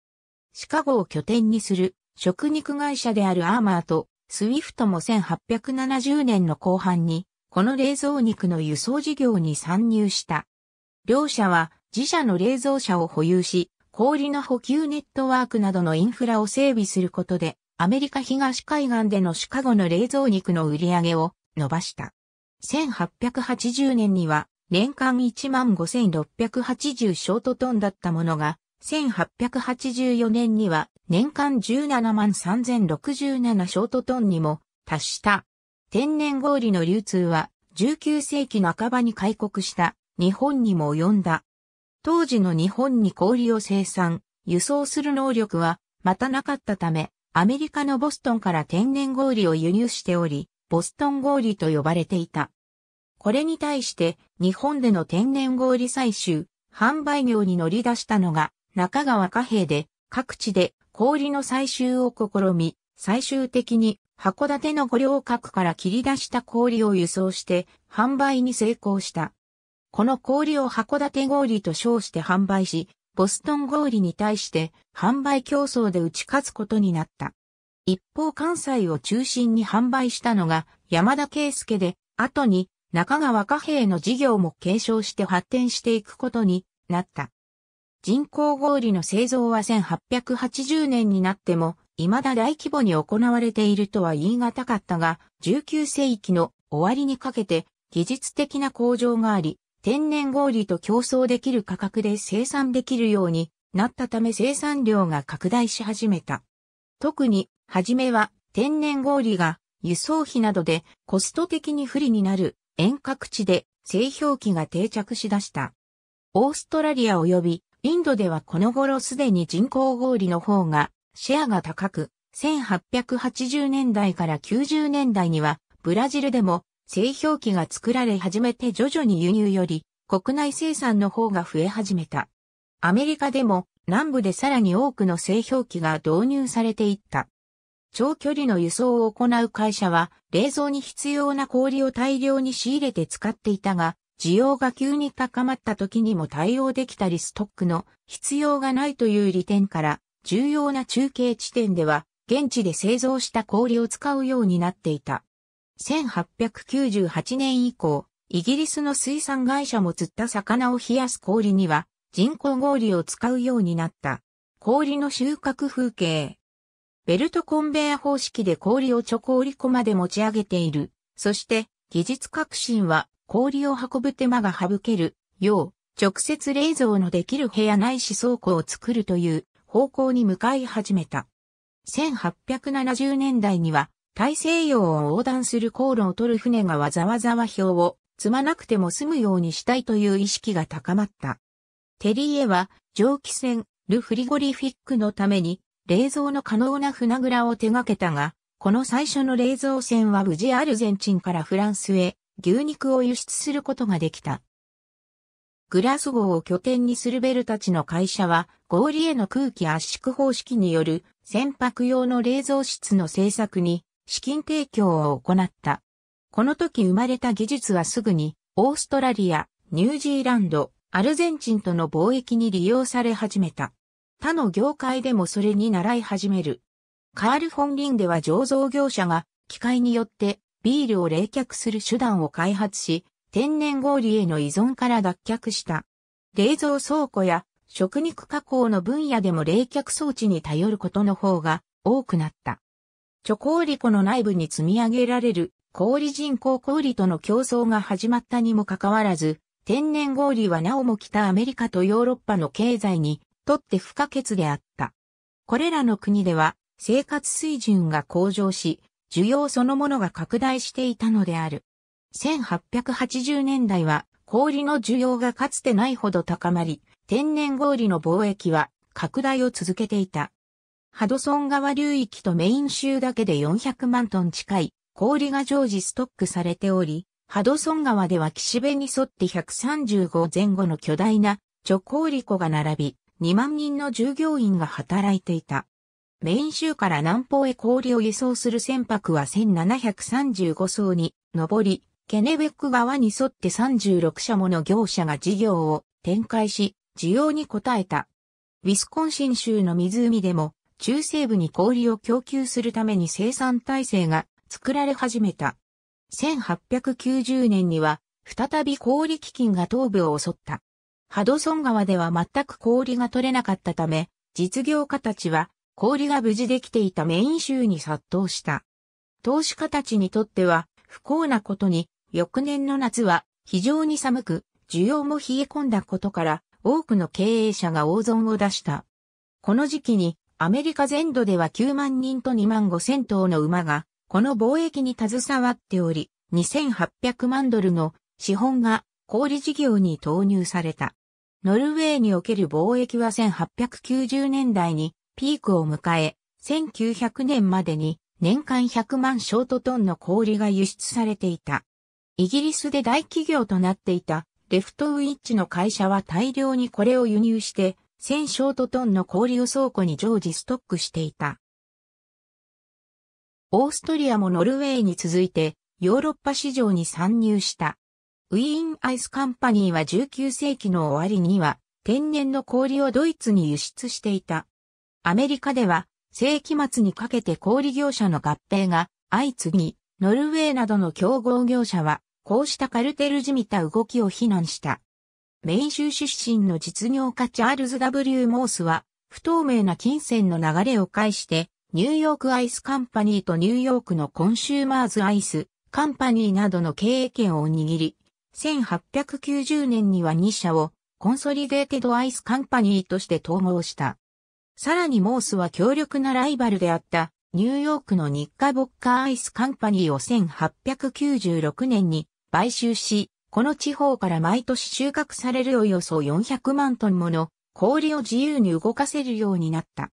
シカゴを拠点にする食肉会社であるアーマーとスウィフトも1870年の後半にこの冷蔵肉の輸送事業に参入した。両社は自社の冷蔵車を保有し、氷の補給ネットワークなどのインフラを整備することで、アメリカ東海岸でのシカゴの冷蔵肉の売り上げを伸ばした。1880年には年間15,680ショートトンだったものが、1884年には年間17万3067ショートトンにも達した天然氷の流通は19世紀半ばに開国した日本にも及んだ。当時の日本に氷を生産、輸送する能力はまたなかったため、アメリカのボストンから天然氷を輸入しており、ボストン氷と呼ばれていた。これに対して日本での天然氷採集、販売業に乗り出したのが中川貨幣で各地で氷の採集を試み、最終的に函館の五稜郭から切り出した氷を輸送して販売に成功した。この氷を函館氷と称して販売し、ボストン氷に対して販売競争で打ち勝つことになった。一方関西を中心に販売したのが山田圭介で、後に中川貨幣の事業も継承して発展していくことになった。人工氷の製造は1880年になっても未だ大規模に行われているとは言い難かったが、19世紀の終わりにかけて技術的な向上があり、天然氷と競争できる価格で生産できるようになったため生産量が拡大し始めた。特に、はじめは天然氷が輸送費などでコスト的に不利になる遠隔地で製氷機が定着しだした。オーストラリア及びインドではこの頃すでに人工氷の方がシェアが高く、1880年代から90年代には、ブラジルでも製氷機が作られ始めて徐々に輸入より国内生産の方が増え始めた。アメリカでも南部でさらに多くの製氷機が導入されていった。長距離の輸送を行う会社は冷蔵に必要な氷を大量に仕入れて使っていたが、需要が急に高まった時にも対応できたりストックの必要がないという利点から重要な中継地点では、現地で製造した氷を使うようになっていた。1898年以降、イギリスの水産会社も釣った魚を冷やす氷には人工氷を使うようになった。氷の収穫風景。ベルトコンベヤ方式で氷をチョ売り子まで持ち上げている。そして技術革新は氷を運ぶ手間が省けるよう直接冷蔵のできる部屋ないし倉庫を作るという方向に向かい始めた。1870年代には大西洋を横断する航路を取る船がわざわざ和表を積まなくても済むようにしたいという意識が高まった。テリエは蒸気船ルフリゴリフィックのために冷蔵の可能な船蔵を手掛けたが、この最初の冷蔵船は無事アルゼンチンからフランスへ牛肉を輸出することができた。グラスゴーを拠点にするベルたちの会社は、理への空気圧縮方式による船舶用の冷蔵室の製作に資金提供を行った。この時生まれた技術はすぐに、オーストラリア、ニュージーランド、アルゼンチンとの貿易に利用され始めた。他の業界でもそれに習い始める。カール・フォン・リンでは醸造業者が機械によってビールを冷却する手段を開発し、天然氷への依存から脱却した。冷蔵倉庫や食肉加工の分野でも冷却装置に頼ることの方が多くなった。貯氷庫の内部に積み上げられる氷人工氷との競争が始まったにもかかわらず、天然氷はなおも北アメリカとヨーロッパの経済にとって不可欠であった。これらの国では生活水準が向上し、需要そのものが拡大していたのである。1880年代は氷の需要がかつてないほど高まり、天然氷の貿易は拡大を続けていた。ハドソン川流域とメイン州だけで400万トン近い氷が常時ストックされており、ハドソン川では岸辺に沿って135前後の巨大な貯氷庫が並び、2万人の従業員が働いていた。メイン州から南方へ氷を輸送する船舶は1735艘に上り、ケネベック川に沿って36社もの業者が事業を展開し、需要に応えた。ウィスコンシン州の湖でも、中西部に氷を供給するために生産体制が作られ始めた。1890年には、再び氷基金が東部を襲った。ハドソン川では全く氷が取れなかったため、実業家たちは氷が無事できていたメイン州に殺到した。投資家たちにとっては不幸なことに翌年の夏は非常に寒く、需要も冷え込んだことから、多くの経営者が大損を出した。この時期に、アメリカ全土では9万人と2万5千頭の馬が、この貿易に携わっており、2800万ドルの資本が小売事業に投入された。ノルウェーにおける貿易は1890年代にピークを迎え、1900年までに年間100万ショートトンの氷が輸出されていた。イギリスで大企業となっていたレフトウィッチの会社は大量にこれを輸入して、1000ショートトンの氷を倉庫に常時ストックしていた。オーストリアもノルウェーに続いてヨーロッパ市場に参入した。ウィーンアイスカンパニーは19世紀の終わりには天然の氷をドイツに輸出していた。アメリカでは世紀末にかけて小売業者の合併が相次ぎ、ノルウェーなどの競合業者はこうしたカルテルじみた動きを非難した。メイ州出身の実業家チャールズ W. モースは、不透明な金銭の流れを介して、ニューヨークアイスカンパニーとニューヨークのコンシューマーズアイスカンパニーなどの経営権を握り、1890年には2社をコンソリデーテドアイスカンパニーとして統合した。さらにモースは強力なライバルであったニューヨークの日課ボッカーアイスカンパニーを1896年に買収し、この地方から毎年収穫されるおよそ400万トンもの氷を自由に動かせるようになった。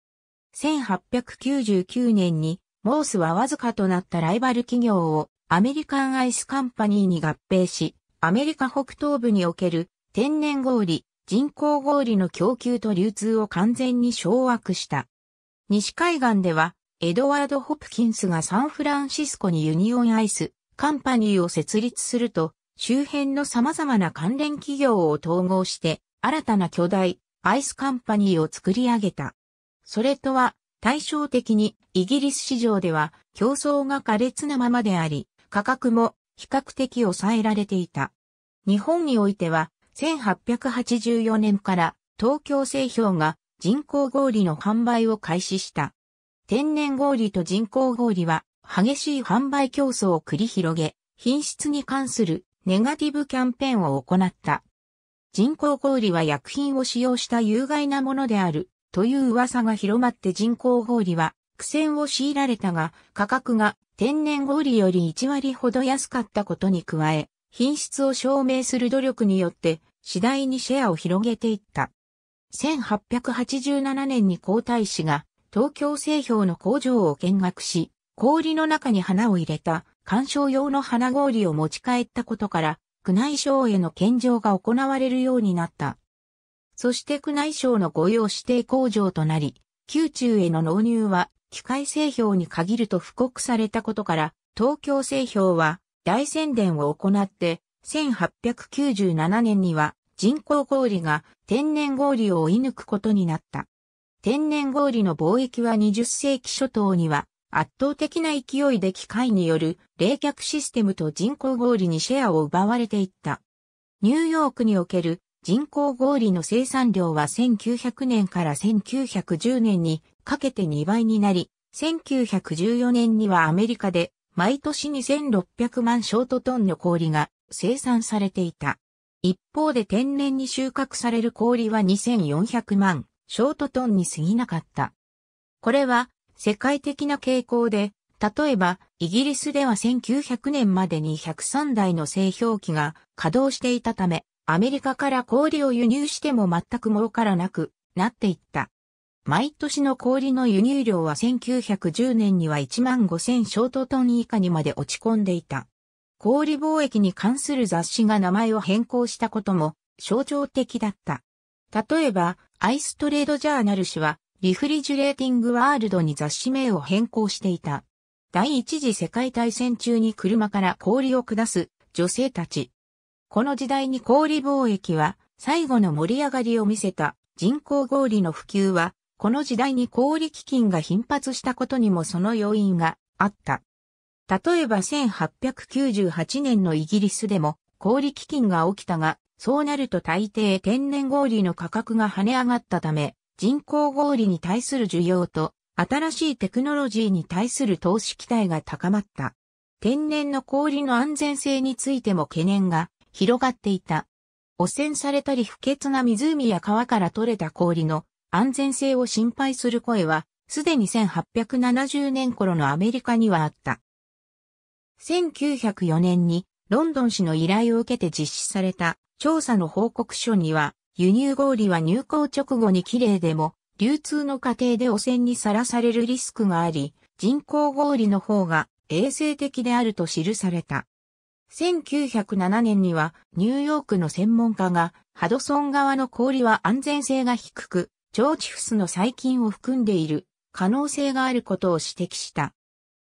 1899年にモースはわずかとなったライバル企業をアメリカンアイスカンパニーに合併し、アメリカ北東部における天然氷、人工氷の供給と流通を完全に掌握した。西海岸では、エドワード・ホプキンスがサンフランシスコにユニオンアイス、カンパニーを設立すると、周辺の様々な関連企業を統合して、新たな巨大、アイスカンパニーを作り上げた。それとは、対照的に、イギリス市場では、競争が苛烈なままであり、価格も比較的抑えられていた。日本においては、1884年から東京製氷が人工氷の販売を開始した。天然氷と人工氷は激しい販売競争を繰り広げ、品質に関するネガティブキャンペーンを行った。人工氷は薬品を使用した有害なものであるという噂が広まって人工氷は苦戦を強いられたが価格が天然氷より1割ほど安かったことに加え品質を証明する努力によって次第にシェアを広げていった。1887年に皇太子が東京製氷の工場を見学し氷の中に花を入れた観賞用の花氷を持ち帰ったことから、宮内省への献上が行われるようになった。そして宮内省の御用指定工場となり、宮中への納入は機械製氷に限ると布告されたことから、東京製氷は大宣伝を行って、1897年には人工氷が天然氷を追い抜くことになった。天然氷の貿易は20世紀初頭には圧倒的な勢いで機械による冷却システムと人工氷にシェアを奪われていった。ニューヨークにおける人工氷の生産量は1900年から1910年にかけて2倍になり、1914年にはアメリカで毎年2600万ショートトンの氷が生産されていた。一方で天然に収穫される氷は2400万ショートトンに過ぎなかった。これは世界的な傾向で、例えば、イギリスでは1900年までに103台の製氷機が稼働していたため、アメリカから氷を輸入しても全く儲からなくなっていった。毎年の氷の輸入量は1910年には1万5000ショートトン以下にまで落ち込んでいた。氷貿易に関する雑誌が名前を変更したことも象徴的だった。例えば、アイストレードジャーナル氏はリフリジュレーティングワールドに雑誌名を変更していた。第一次世界大戦中に車から氷を下す女性たち。この時代に氷貿易は最後の盛り上がりを見せた人工氷の普及は、この時代に氷基金が頻発したことにもその要因があった。例えば1898年のイギリスでも氷基金が起きたが、そうなると大抵天然氷の価格が跳ね上がったため、人口合理に対する需要と、新しいテクノロジーに対する投資期待が高まった。天然の氷の安全性についても懸念が広がっていた。汚染されたり不潔な湖や川から取れた氷の安全性を心配する声は、すでに1870年頃のアメリカにはあった。1904年にロンドン市の依頼を受けて実施された調査の報告書には、輸入氷は入港直後に綺麗でも、流通の過程で汚染にさらされるリスクがあり、人工氷の方が衛生的であると記された。1907年にはニューヨークの専門家がハドソン側の氷は安全性が低く、ーチフスの細菌を含んでいる可能性があることを指摘した。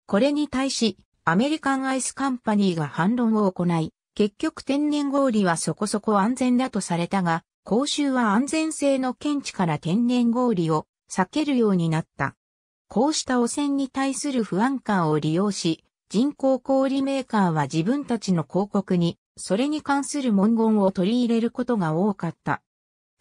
これに対し、アメリカンアイスカンパニーが反論を行い、結局天然氷はそこそこ安全だとされたが、公衆は安全性の検知から天然氷を避けるようになった。こうした汚染に対する不安感を利用し、人工氷メーカーは自分たちの広告に、それに関する文言を取り入れることが多かった。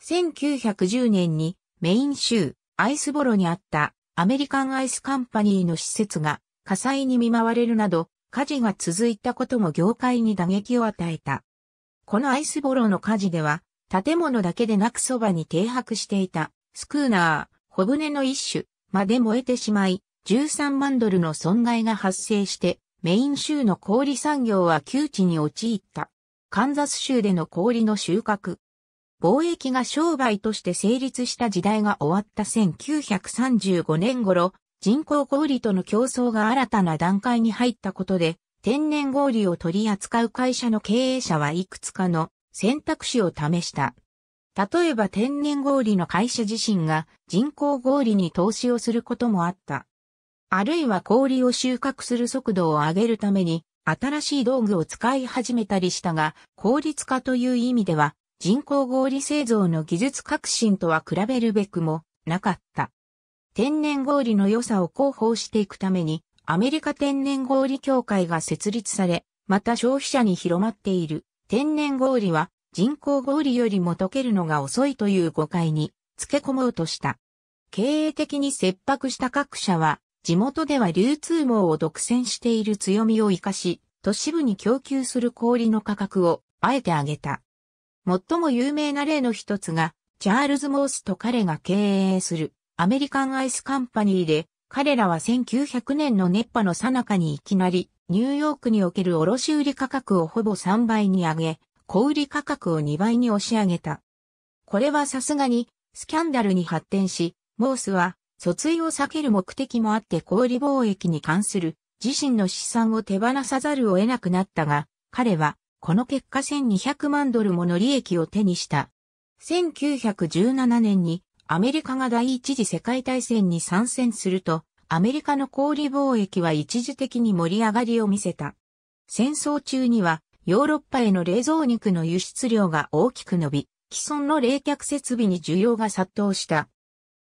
1910年にメイン州アイスボロにあったアメリカンアイスカンパニーの施設が火災に見舞われるなど火事が続いたことも業界に打撃を与えた。このアイスボロの火事では建物だけでなくそばに停泊していたスクーナー、小舟の一種まで燃えてしまい、13万ドルの損害が発生して、メイン州の氷産業は窮地に陥った。カンザス州での氷の収穫。貿易が商売として成立した時代が終わった1935年頃、人工氷との競争が新たな段階に入ったことで、天然氷を取り扱う会社の経営者はいくつかの選択肢を試した。例えば天然氷の会社自身が人工氷に投資をすることもあった。あるいは氷を収穫する速度を上げるために新しい道具を使い始めたりしたが、効率化という意味では人工氷製造の技術革新とは比べるべくもなかった。天然氷の良さを広報していくためにアメリカ天然氷協会が設立され、また消費者に広まっている。天然氷は人工氷よりも溶けるのが遅いという誤解に付け込もうとした。経営的に切迫した各社は、地元では流通網を独占している強みを活かし、都市部に供給する氷の価格をあえて上げた。最も有名な例の一つが、チャールズ・モースと彼が経営するアメリカンアイスカンパニーで、彼らは1900年の熱波の最中にいきなり、ニューヨークにおける卸売価格をほぼ3倍に上げ、小売価格を2倍に押し上げた。これはさすがに、スキャンダルに発展し、モースは、訴追を避ける目的もあって小売貿易に関する自身の資産を手放さざるを得なくなったが、彼は、この結果1200万ドルもの利益を手にした。1917年にアメリカが第一次世界大戦に参戦すると、アメリカの小売貿易は一時的に盛り上がりを見せた。戦争中には、ヨーロッパへの冷蔵肉の輸出量が大きく伸び、既存の冷却設備に需要が殺到した。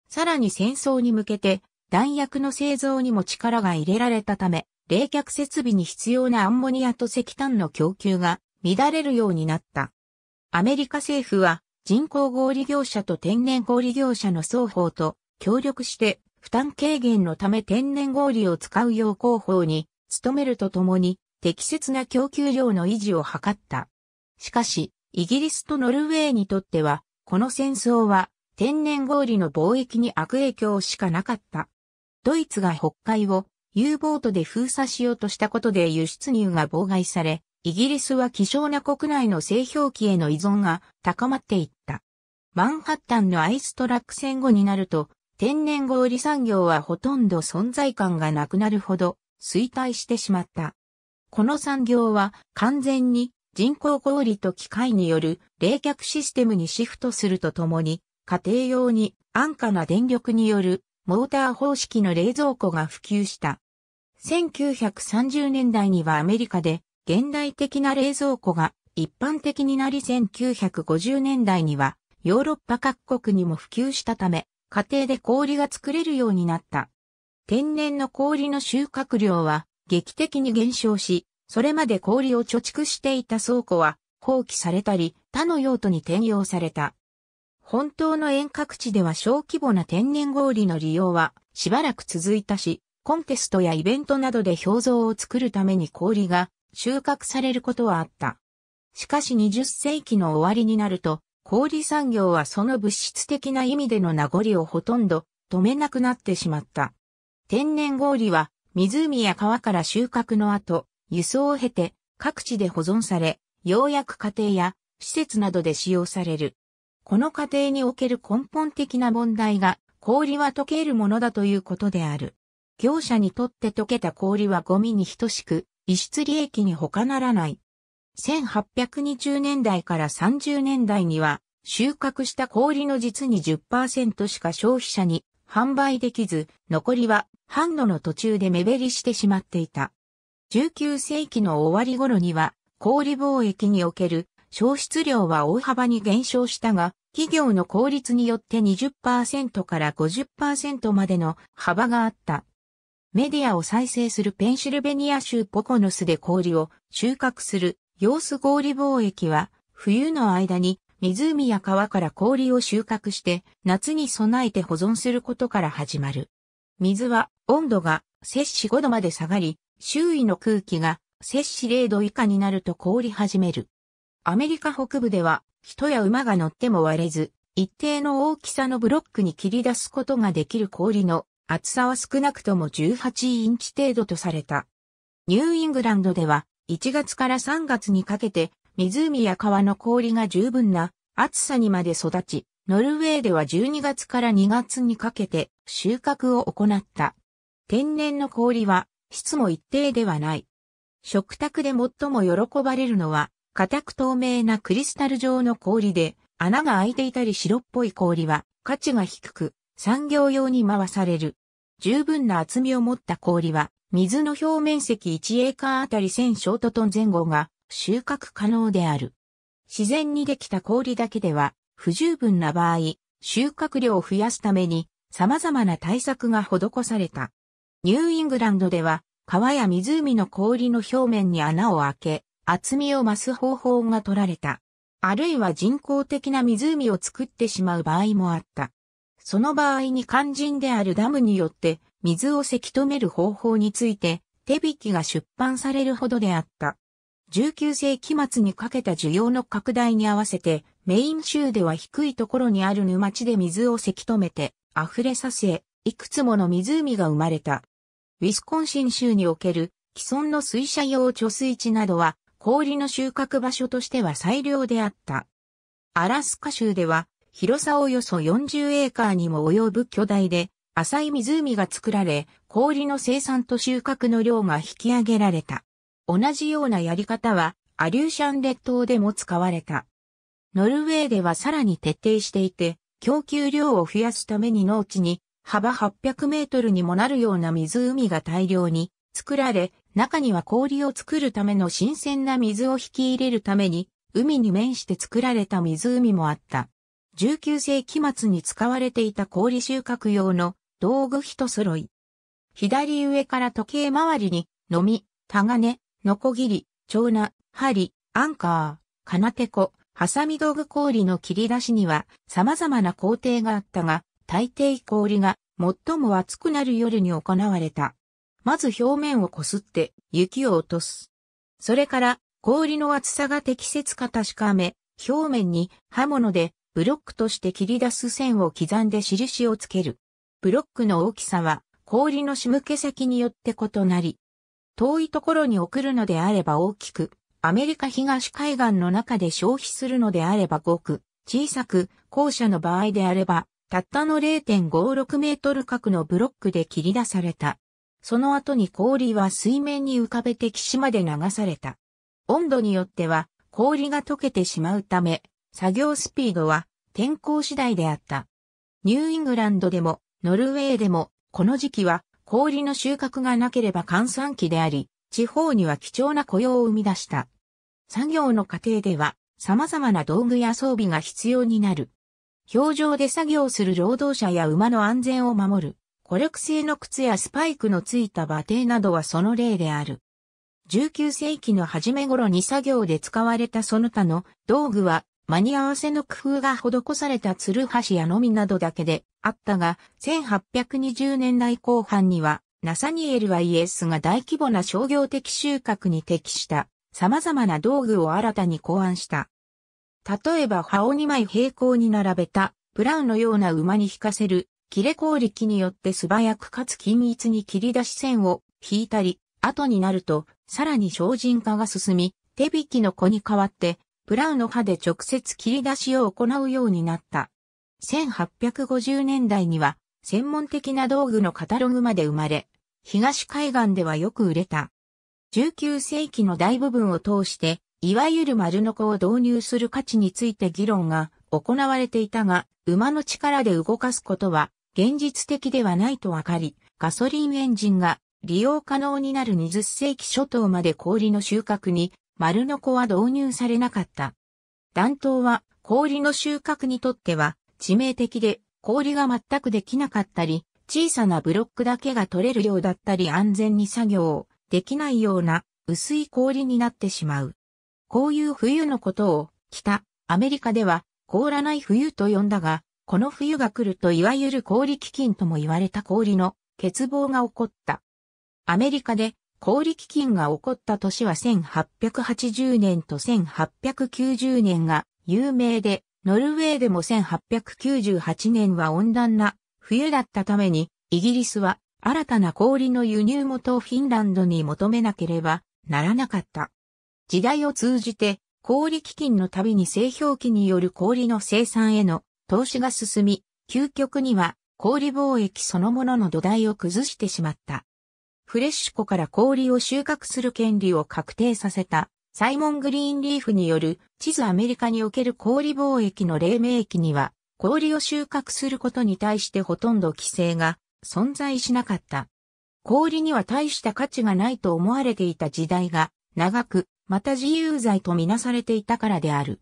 さらに戦争に向けて、弾薬の製造にも力が入れられたため、冷却設備に必要なアンモニアと石炭の供給が乱れるようになった。アメリカ政府は人工合理業者と天然合理業者の双方と協力して負担軽減のため天然合理を使うう工法に努めるとともに適切な供給量の維持を図った。しかし、イギリスとノルウェーにとっては、この戦争は天然合理の貿易に悪影響しかなかった。ドイツが北海を U ボートで封鎖しようとしたことで輸出入が妨害され、イギリスは希少な国内の製氷機への依存が高まっていった。マンハッタンのアイストラック戦後になると、天然氷産業はほとんど存在感がなくなるほど衰退してしまった。この産業は完全に人工氷と機械による冷却システムにシフトするとともに、家庭用に安価な電力によるモーター方式の冷蔵庫が普及した。1930年代にはアメリカで現代的な冷蔵庫が一般的になり1950年代にはヨーロッパ各国にも普及したため、家庭で氷が作れるようになった。天然の氷の収穫量は劇的に減少し、それまで氷を貯蓄していた倉庫は放棄されたり他の用途に転用された。本当の遠隔地では小規模な天然氷の利用はしばらく続いたし、コンテストやイベントなどで表像を作るために氷が収穫されることはあった。しかし20世紀の終わりになると、氷産業はその物質的な意味での名残をほとんど止めなくなってしまった。天然氷は湖や川から収穫の後、輸送を経て各地で保存され、ようやく家庭や施設などで使用される。この過程における根本的な問題が、氷は溶けるものだということである。業者にとって溶けた氷はゴミに等しく、逸失利益に他ならない。1820年代から30年代には、収穫した氷の実に10%しか消費者に販売できず、残りは販路の途中で目減りしてしまっていた。19世紀の終わり頃には、氷貿易における消失量は大幅に減少したが、企業の効率によって20%から50%までの幅があった。メディアを再生するペンシルベニア州ポコノスで氷を収穫する様子氷貿易は冬の間に湖や川から氷を収穫して夏に備えて保存することから始まる。水は温度が摂氏5度まで下がり、周囲の空気が摂氏0度以下になると凍り始める。アメリカ北部では人や馬が乗っても割れず、一定の大きさのブロックに切り出すことができる氷の厚さは少なくとも18インチ程度とされた。ニューイングランドでは1月から3月にかけて湖や川の氷が十分な暑さにまで育ち、ノルウェーでは12月から2月にかけて収穫を行った。天然の氷は質も一定ではない。食卓で最も喜ばれるのは、固く透明なクリスタル状の氷で、穴が開いていたり白っぽい氷は価値が低く、産業用に回される。十分な厚みを持った氷は、水の表面積1エーカーあたり1000ショートトン前後が収穫可能である。自然にできた氷だけでは不十分な場合、収穫量を増やすために様々な対策が施された。ニューイングランドでは川や湖の氷の表面に穴を開け、厚みを増す方法が取られた。あるいは人工的な湖を作ってしまう場合もあった。その場合に肝心であるダムによって水をせき止める方法について手引きが出版されるほどであった。19世紀末にかけた需要の拡大に合わせてメイン州では低いところにある沼地で水をせき止めて溢れさせ、いくつもの湖が生まれた。ウィスコンシン州における既存の水車用貯水池などは氷の収穫場所としては最良であった。アラスカ州では広さおよそ40エーカーにも及ぶ巨大で、浅い湖が作られ、氷の生産と収穫の量が引き上げられた。同じようなやり方は、アリューシャン列島でも使われた。ノルウェーではさらに徹底していて、供給量を増やすために農地に、幅800メートルにもなるような湖が大量に作られ、中には氷を作るための新鮮な水を引き入れるために、海に面して作られた湖もあった。19世紀末に使われていた氷収穫用の道具一揃い。左上から時計回りに、のみ、タガネ、ノコギリ、長な、針、アンカー、金手こ、ハサミ道具氷の切り出しには様々な工程があったが、大抵氷が最も熱くなる夜に行われた。まず表面をこすって雪を落とす。それから氷の厚さが適切か確かめ、表面に刃物でブロックとして切り出す線を刻んで印をつける。ブロックの大きさは氷の仕向け先によって異なり、遠いところに送るのであれば大きく、アメリカ東海岸の中で消費するのであればごく、小さく、校舎の場合であれば、たったの0.56メートル角のブロックで切り出された。その後に氷は水面に浮かべて岸まで流された。温度によっては氷が溶けてしまうため、作業スピードは天候次第であった。ニューイングランドでもノルウェーでもこの時期は氷の収穫がなければ換算期であり、地方には貴重な雇用を生み出した。作業の過程では様々な道具や装備が必要になる。表情で作業する労働者や馬の安全を守る。コレク製の靴やスパイクのついた馬蹄などはその例である。19世紀の初め頃に作業で使われたその他の道具は間に合わせの工夫が施された鶴橋やのみなどだけであったが、1820年代後半には、ナサニエルはイエスが大規模な商業的収穫に適した様々な道具を新たに考案した。例えば葉を2枚平行に並べたブラウンのような馬に引かせる切れ氷力によって素早くかつ均一に切り出し線を引いたり、後になるとさらに精進化が進み、手引きの子に代わってプラウの刃で直接切り出しを行うようになった。1850年代には専門的な道具のカタログまで生まれ、東海岸ではよく売れた。19世紀の大部分を通して、いわゆる丸の子を導入する価値について議論が行われていたが、馬の力で動かすことは現実的ではないとわかり、ガソリンエンジンが利用可能になる20世紀初頭まで氷の収穫に丸のこは導入されなかった。暖冬は氷の収穫にとっては致命的で氷が全くできなかったり、小さなブロックだけが取れるようだったり安全に作業できないような薄い氷になってしまう。こういう冬のことを北アメリカでは凍らない冬と呼んだが、この冬が来るといわゆる氷基金とも言われた氷の欠乏が起こった。アメリカで氷基金が起こった年は1880年と1890年が有名で、ノルウェーでも1898年は温暖な冬だったために、イギリスは新たな氷の輸入元をフィンランドに求めなければならなかった。時代を通じて、氷基金のたびに製氷機による氷の生産への投資が進み、究極には氷貿易そのものの土台を崩してしまった。フレッシュ湖から氷を収穫する権利を確定させた、サイモン・グリーンリーフによる地図アメリカにおける氷貿易の黎明期には、氷を収穫することに対してほとんど規制が存在しなかった。氷には大した価値がないと思われていた時代が長く、また自由罪とみなされていたからである。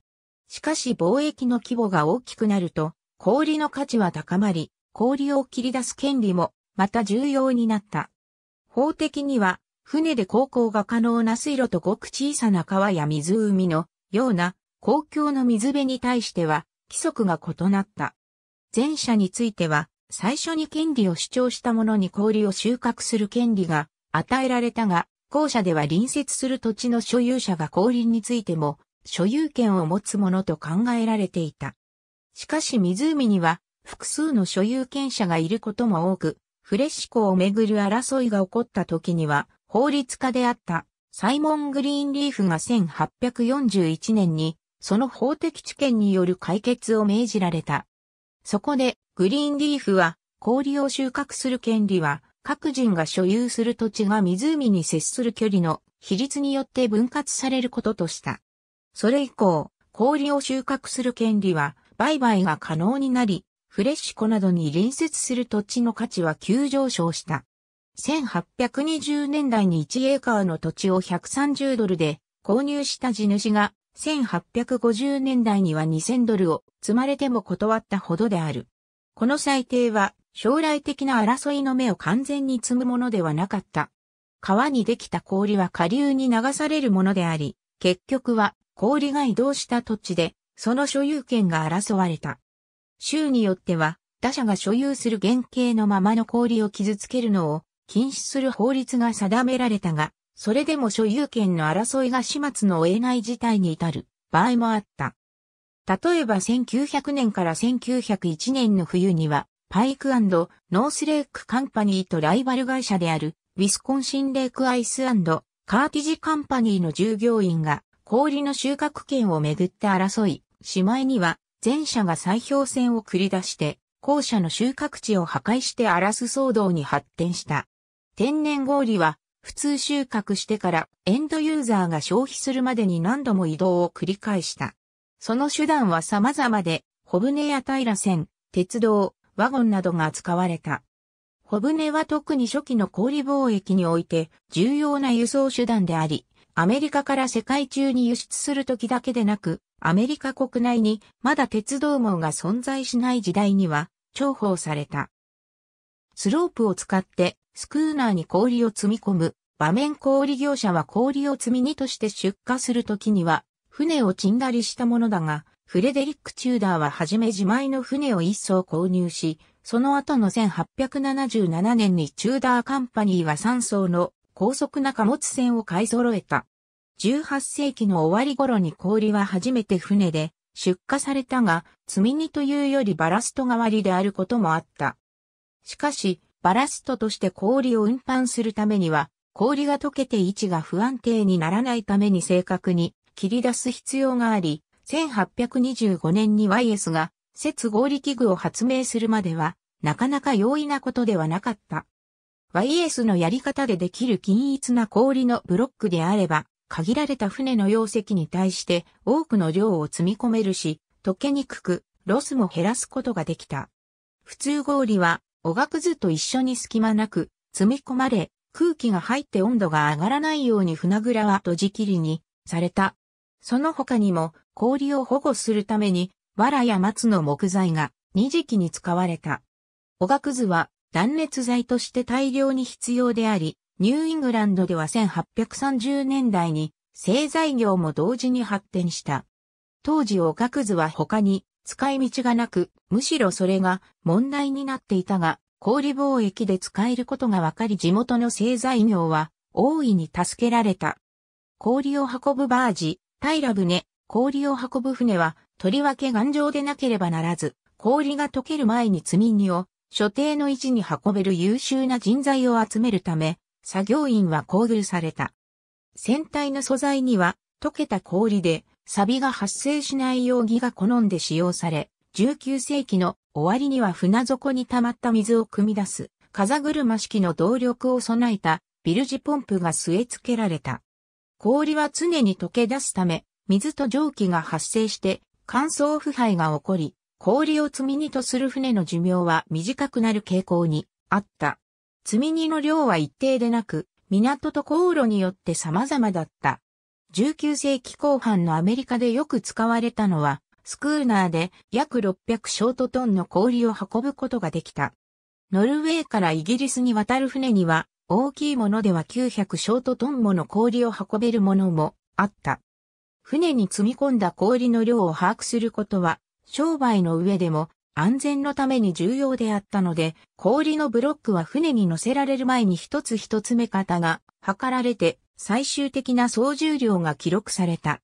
しかし貿易の規模が大きくなると、氷の価値は高まり、氷を切り出す権利もまた重要になった。法的には、船で航行が可能な水路とごく小さな川や湖のような公共の水辺に対しては規則が異なった。前者については最初に権利を主張した者に氷を収穫する権利が与えられたが、後者では隣接する土地の所有者が氷についても所有権を持つものと考えられていた。しかし湖には複数の所有権者がいることも多く、フレシコをめぐる争いが起こった時には、法律家であったサイモン・グリーンリーフが1841年に、その法的知見による解決を命じられた。そこで、グリーンリーフは、氷を収穫する権利は、各人が所有する土地が湖に接する距離の比率によって分割されることとした。それ以降、氷を収穫する権利は、売買が可能になり、フレッシュ湖などに隣接する土地の価値は急上昇した。1820年代に1エーカーの土地を130ドルで購入した地主が、1850年代には2000ドルを積まれても断ったほどである。この裁定は将来的な争いの目を完全に積むものではなかった。川にできた氷は下流に流されるものであり、結局は氷が移動した土地で、その所有権が争われた。州によっては、打者が所有する原型のままの氷を傷つけるのを禁止する法律が定められたが、それでも所有権の争いが始末のえない事態に至る場合もあった。例えば1900年から1901年の冬には、パイクノースレークカンパニーとライバル会社である、ウィスコンシンレークアイスカーティジカンパニーの従業員が氷の収穫権をめぐって争い、しまいには前者が再評戦を繰り出して、後者の収穫地を破壊して荒らす騒動に発展した。天然氷は、普通収穫してからエンドユーザーが消費するまでに何度も移動を繰り返した。その手段は様々で、小舟や平線、鉄道、ワゴンなどが使われた。小舟は特に初期の氷貿易において重要な輸送手段であり、アメリカから世界中に輸出する時だけでなく、アメリカ国内にまだ鉄道網が存在しない時代には重宝された。スロープを使ってスクーナーに氷を積み込む場面氷業者は氷を積み荷として出荷するときには船をちんだりしたものだが、フレデリック・チューダーははじめ自前の船を一層購入し、その後の1877年にチューダーカンパニーは3層の高速な貨物船を買い揃えた。18世紀の終わり頃に氷は初めて船で出荷されたが、積み荷というよりバラスト代わりであることもあった。しかし、バラストとして氷を運搬するためには、氷が溶けて位置が不安定にならないために正確に切り出す必要があり、1825年に YS が、節合器具を発明するまでは、なかなか容易なことではなかった。YS のやり方でできる均一な氷のブロックであれば、限られた船の容積に対して多くの量を積み込めるし、溶けにくく、ロスも減らすことができた。普通氷は、おがくずと一緒に隙間なく、積み込まれ、空気が入って温度が上がらないように船蔵は閉じ切りにされた。その他にも、氷を保護するために、藁や松の木材が、二時期に使われた。おがくずは、断熱材として大量に必要であり、ニューイングランドでは1830年代に製材業も同時に発展した。当時おかくずは他に使い道がなく、むしろそれが問題になっていたが、氷貿易で使えることが分かり地元の製材業は大いに助けられた。氷を運ぶバージ、平船、氷を運ぶ船は、とりわけ頑丈でなければならず、氷が溶ける前に積み荷を所定の位置に運べる優秀な人材を集めるため、作業員は厚遇された。船体の素材には、溶けた氷で、錆が発生しない容器が好んで使用され、19世紀の終わりには船底に溜まった水を汲み出す、風車式の動力を備えたビルジポンプが据え付けられた。氷は常に溶け出すため、水と蒸気が発生して乾燥腐敗が起こり、氷を積み荷とする船の寿命は短くなる傾向にあった。積み荷の量は一定でなく、港と航路によって様々だった。19世紀後半のアメリカでよく使われたのは、スクーナーで約600ショートトンの氷を運ぶことができた。ノルウェーからイギリスに渡る船には、大きいものでは900ショートトンもの氷を運べるものもあった。船に積み込んだ氷の量を把握することは商売の上でも安全のために重要であったので、氷のブロックは船に乗せられる前に一つ一つ目方が測られて最終的な総重量が記録された。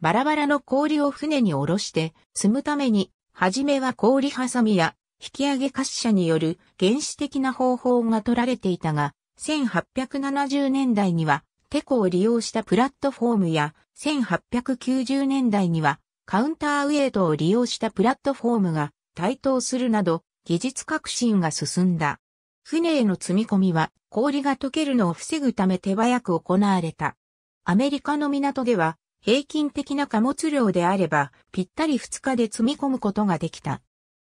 バラバラの氷を船に下ろして積むために、はじめは氷ハサミや引き上げ滑車による原始的な方法が取られていたが、1870年代にはテコを利用したプラットフォームや1890年代にはカウンターウェイトを利用したプラットフォームが台頭するなど、技術革新が進んだ。船への積み込みは氷が溶けるのを防ぐため手早く行われた。アメリカの港では平均的な貨物量であればぴったり2日で積み込むことができた。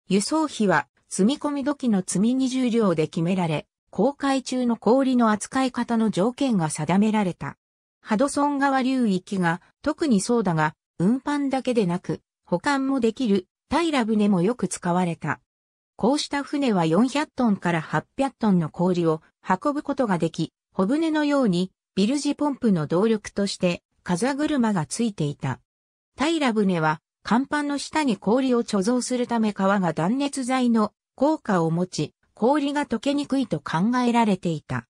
輸送費は積み込み時の積み20両で決められ、航海中の氷の扱い方の条件が定められた。ハドソン川流域が特にそうだが、運搬だけでなく、保管もできる、平船もよく使われた。こうした船は400トンから800トンの氷を運ぶことができ、小船のようにビルジポンプの動力として風車がついていた。平船は甲板の下に氷を貯蔵するため川が断熱材の効果を持ち、氷が溶けにくいと考えられていた。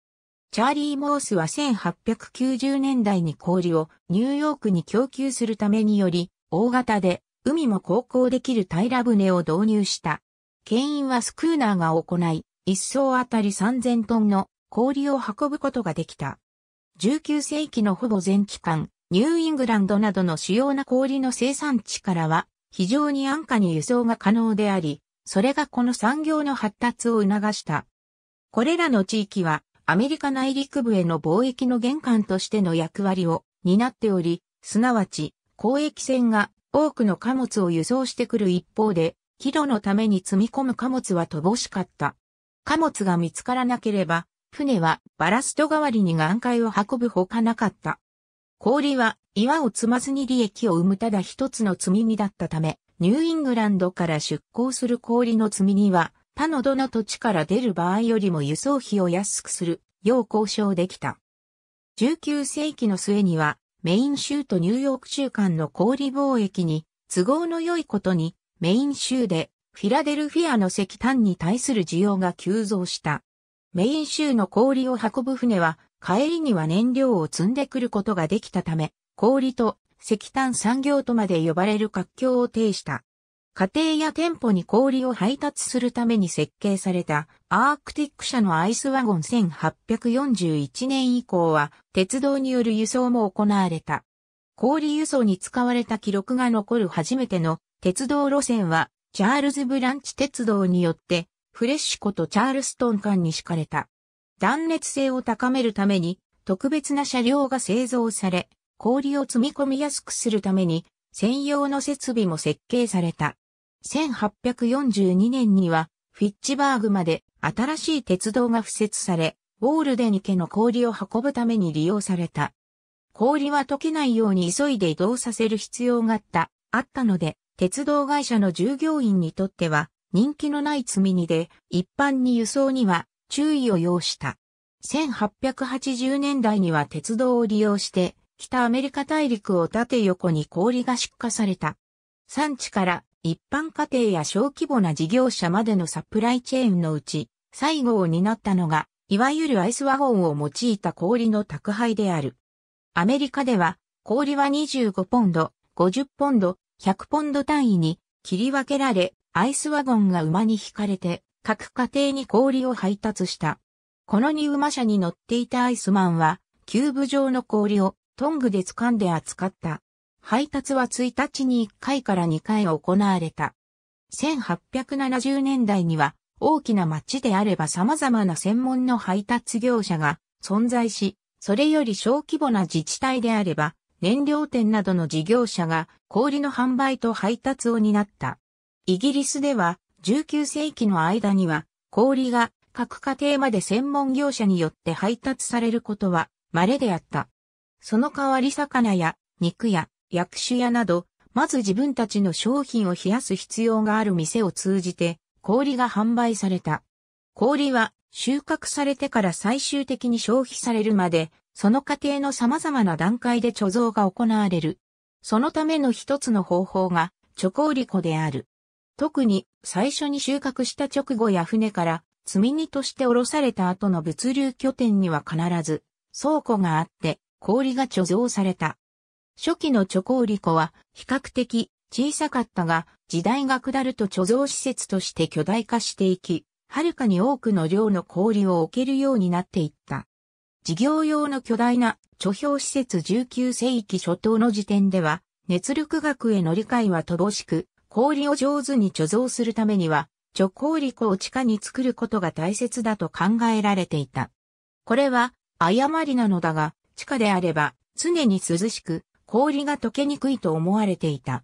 チャーリー・モースは1890年代に氷をニューヨークに供給するためにより、大型で海も航行できる平船を導入した。牽引はスクーナーが行い、一層あたり3000トンの氷を運ぶことができた。19世紀のほぼ全期間、ニューイングランドなどの主要な氷の生産地からは、非常に安価に輸送が可能であり、それがこの産業の発達を促した。これらの地域はアメリカ内陸部への貿易の玄関としての役割を担っており、すなわち、交易船が多くの貨物を輸送してくる一方で、帰路のために積み込む貨物は乏しかった。貨物が見つからなければ、船はバラスト代わりに岩界を運ぶほかなかった。氷は岩を積まずに利益を生むただ一つの積み荷だったため、ニューイングランドから出港する氷の積み荷は他のどの土地から出る場合よりも輸送費を安くするよう交渉できた。19世紀の末にはメイン州とニューヨーク州間の小売貿易に都合の良いことにメイン州でフィラデルフィアの石炭に対する需要が急増した。メイン州の氷を運ぶ船は帰りには燃料を積んでくることができたため、氷と石炭産業とまで呼ばれる活況を呈した。家庭や店舗に氷を配達するために設計されたアークティック社のアイスワゴン1841年以降は鉄道による輸送も行われた。氷輸送に使われた記録が残る初めての鉄道路線はチャールズ・ブランチ鉄道によってフレッシュことチャールストン間に敷かれた。断熱性を高めるために特別な車両が製造され、氷を積み込みやすくするために専用の設備も設計された。1842年にはフィッチバーグまで新しい鉄道が敷設され、ウォールデン家の氷を運ぶために利用された。氷は溶けないように急いで移動させる必要があった、あったので、鉄道会社の従業員にとっては人気のない積み荷で、一般に輸送には注意を要した。1880年代には鉄道を利用して、北アメリカ大陸を縦横に氷が出荷された。産地から一般家庭や小規模な事業者までのサプライチェーンのうち、最後を担ったのが、いわゆるアイスワゴンを用いた氷の宅配である。アメリカでは、氷は25ポンド、50ポンド、100ポンド単位に切り分けられ、アイスワゴンが馬に引かれて、各家庭に氷を配達した。この2馬車に乗っていたアイスマンは、キューブ状の氷をトングで掴んで扱った。配達は1日に1回から2回行われた。1870年代には大きな町であれば様々な専門の配達業者が存在し、それより小規模な自治体であれば燃料店などの事業者が氷の販売と配達を担った。イギリスでは19世紀の間には氷が各家庭まで専門業者によって配達されることは稀であった。その代わり魚や肉や薬種屋など、まず自分たちの商品を冷やす必要がある店を通じて、氷が販売された。氷は収穫されてから最終的に消費されるまで、その過程の様々な段階で貯蔵が行われる。そのための一つの方法が、貯氷庫である。特に最初に収穫した直後や船から積み荷として降ろされた後の物流拠点には必ず倉庫があって氷が貯蔵された。初期のチョコウリコは比較的小さかったが、時代が下ると貯蔵施設として巨大化していき、はるかに多くの量の氷を置けるようになっていった。事業用の巨大な貯氷施設19世紀初頭の時点では、熱力学への理解は乏しく、氷を上手に貯蔵するためには、貯氷コを地下に作ることが大切だと考えられていた。これは誤りなのだが、地下であれば常に涼しく、氷が溶けにくいと思われていた。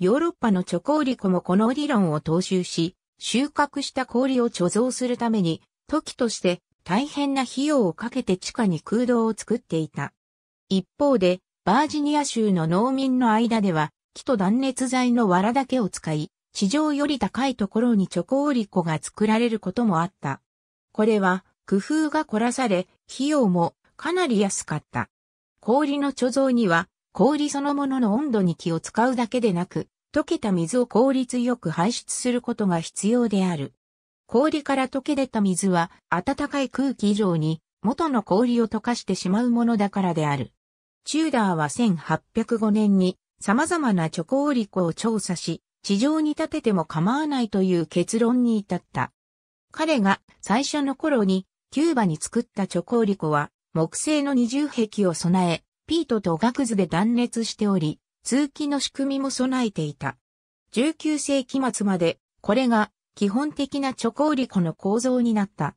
ヨーロッパのチョコーリコもこの理論を踏襲し、収穫した氷を貯蔵するために、時として大変な費用をかけて地下に空洞を作っていた。一方で、バージニア州の農民の間では、木と断熱材の藁だけを使い、地上より高いところにチョコオリコが作られることもあった。これは、工夫が凝らされ、費用もかなり安かった。氷の貯蔵には氷そのものの温度に気を使うだけでなく、溶けた水を効率よく排出することが必要である。氷から溶け出た水は暖かい空気以上に元の氷を溶かしてしまうものだからである。チューダーは1805年に様々なチョコオリコを調査し、地上に立てても構わないという結論に至った。彼が最初の頃にキューバに作ったチョコオリコは木製の二重壁を備え、ピートとガクズで断熱しており、通気の仕組みも備えていた。19世紀末まで、これが基本的な貯鉱リコの構造になった。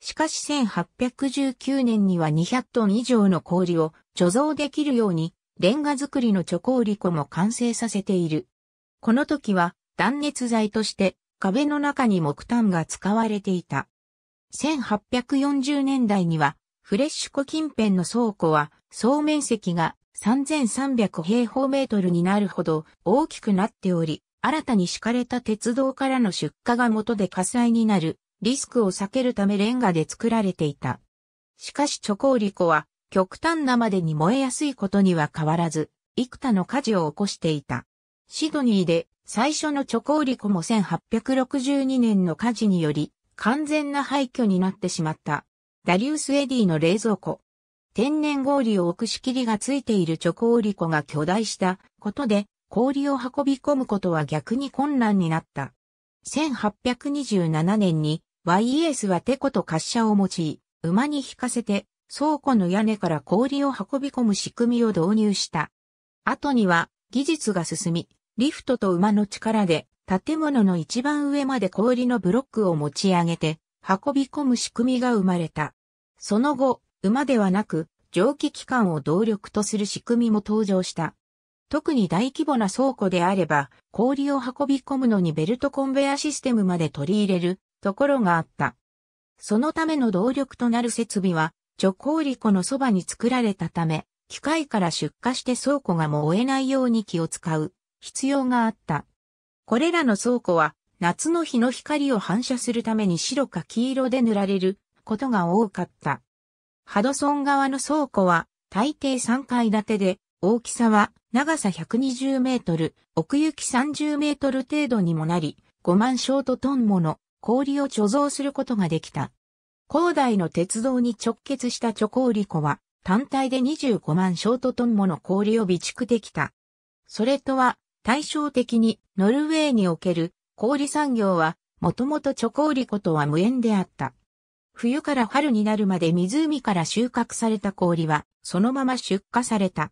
しかし1819年には200トン以上の氷を貯蔵できるように、レンガ作りの貯鉱リコも完成させている。この時は断熱材として壁の中に木炭が使われていた。1840年代にはフレッシュ湖近辺の倉庫は総面積が3300平方メートルになるほど大きくなっており、新たに敷かれた鉄道からの出荷が元で火災になるリスクを避けるためレンガで作られていた。しかしチョコーリコは極端なまでに燃えやすいことには変わらず、幾多の火事を起こしていた。シドニーで最初のチョコーリコも1862年の火事により完全な廃墟になってしまった。ダリウス・エディの冷蔵庫、天然氷を置く仕切りがついている貯氷庫が巨大したことで氷を運び込むことは逆に困難になった。1827年に YES はテコと滑車を用い、馬に引かせて倉庫の屋根から氷を運び込む仕組みを導入した。後には技術が進み、リフトと馬の力で建物の一番上まで氷のブロックを持ち上げて運び込む仕組みが生まれた。その後、馬ではなく、蒸気機関を動力とする仕組みも登場した。特に大規模な倉庫であれば、氷を運び込むのにベルトコンベアシステムまで取り入れるところがあった。そのための動力となる設備は、貯行リコのそばに作られたため、機械から出荷して倉庫が燃えないように気を使う必要があった。これらの倉庫は、夏の日の光を反射するために白か黄色で塗られることが多かった。ハドソン側の倉庫は大抵3階建てで、大きさは長さ120メートル、奥行き30メートル程度にもなり、5万ショートトンもの氷を貯蔵することができた。広大の鉄道に直結した貯氷庫は、単体で25万ショートトンもの氷を備蓄できた。それとは、対照的にノルウェーにおける氷産業は、もともと貯氷庫とは無縁であった。冬から春になるまで湖から収穫された氷は、そのまま出荷された。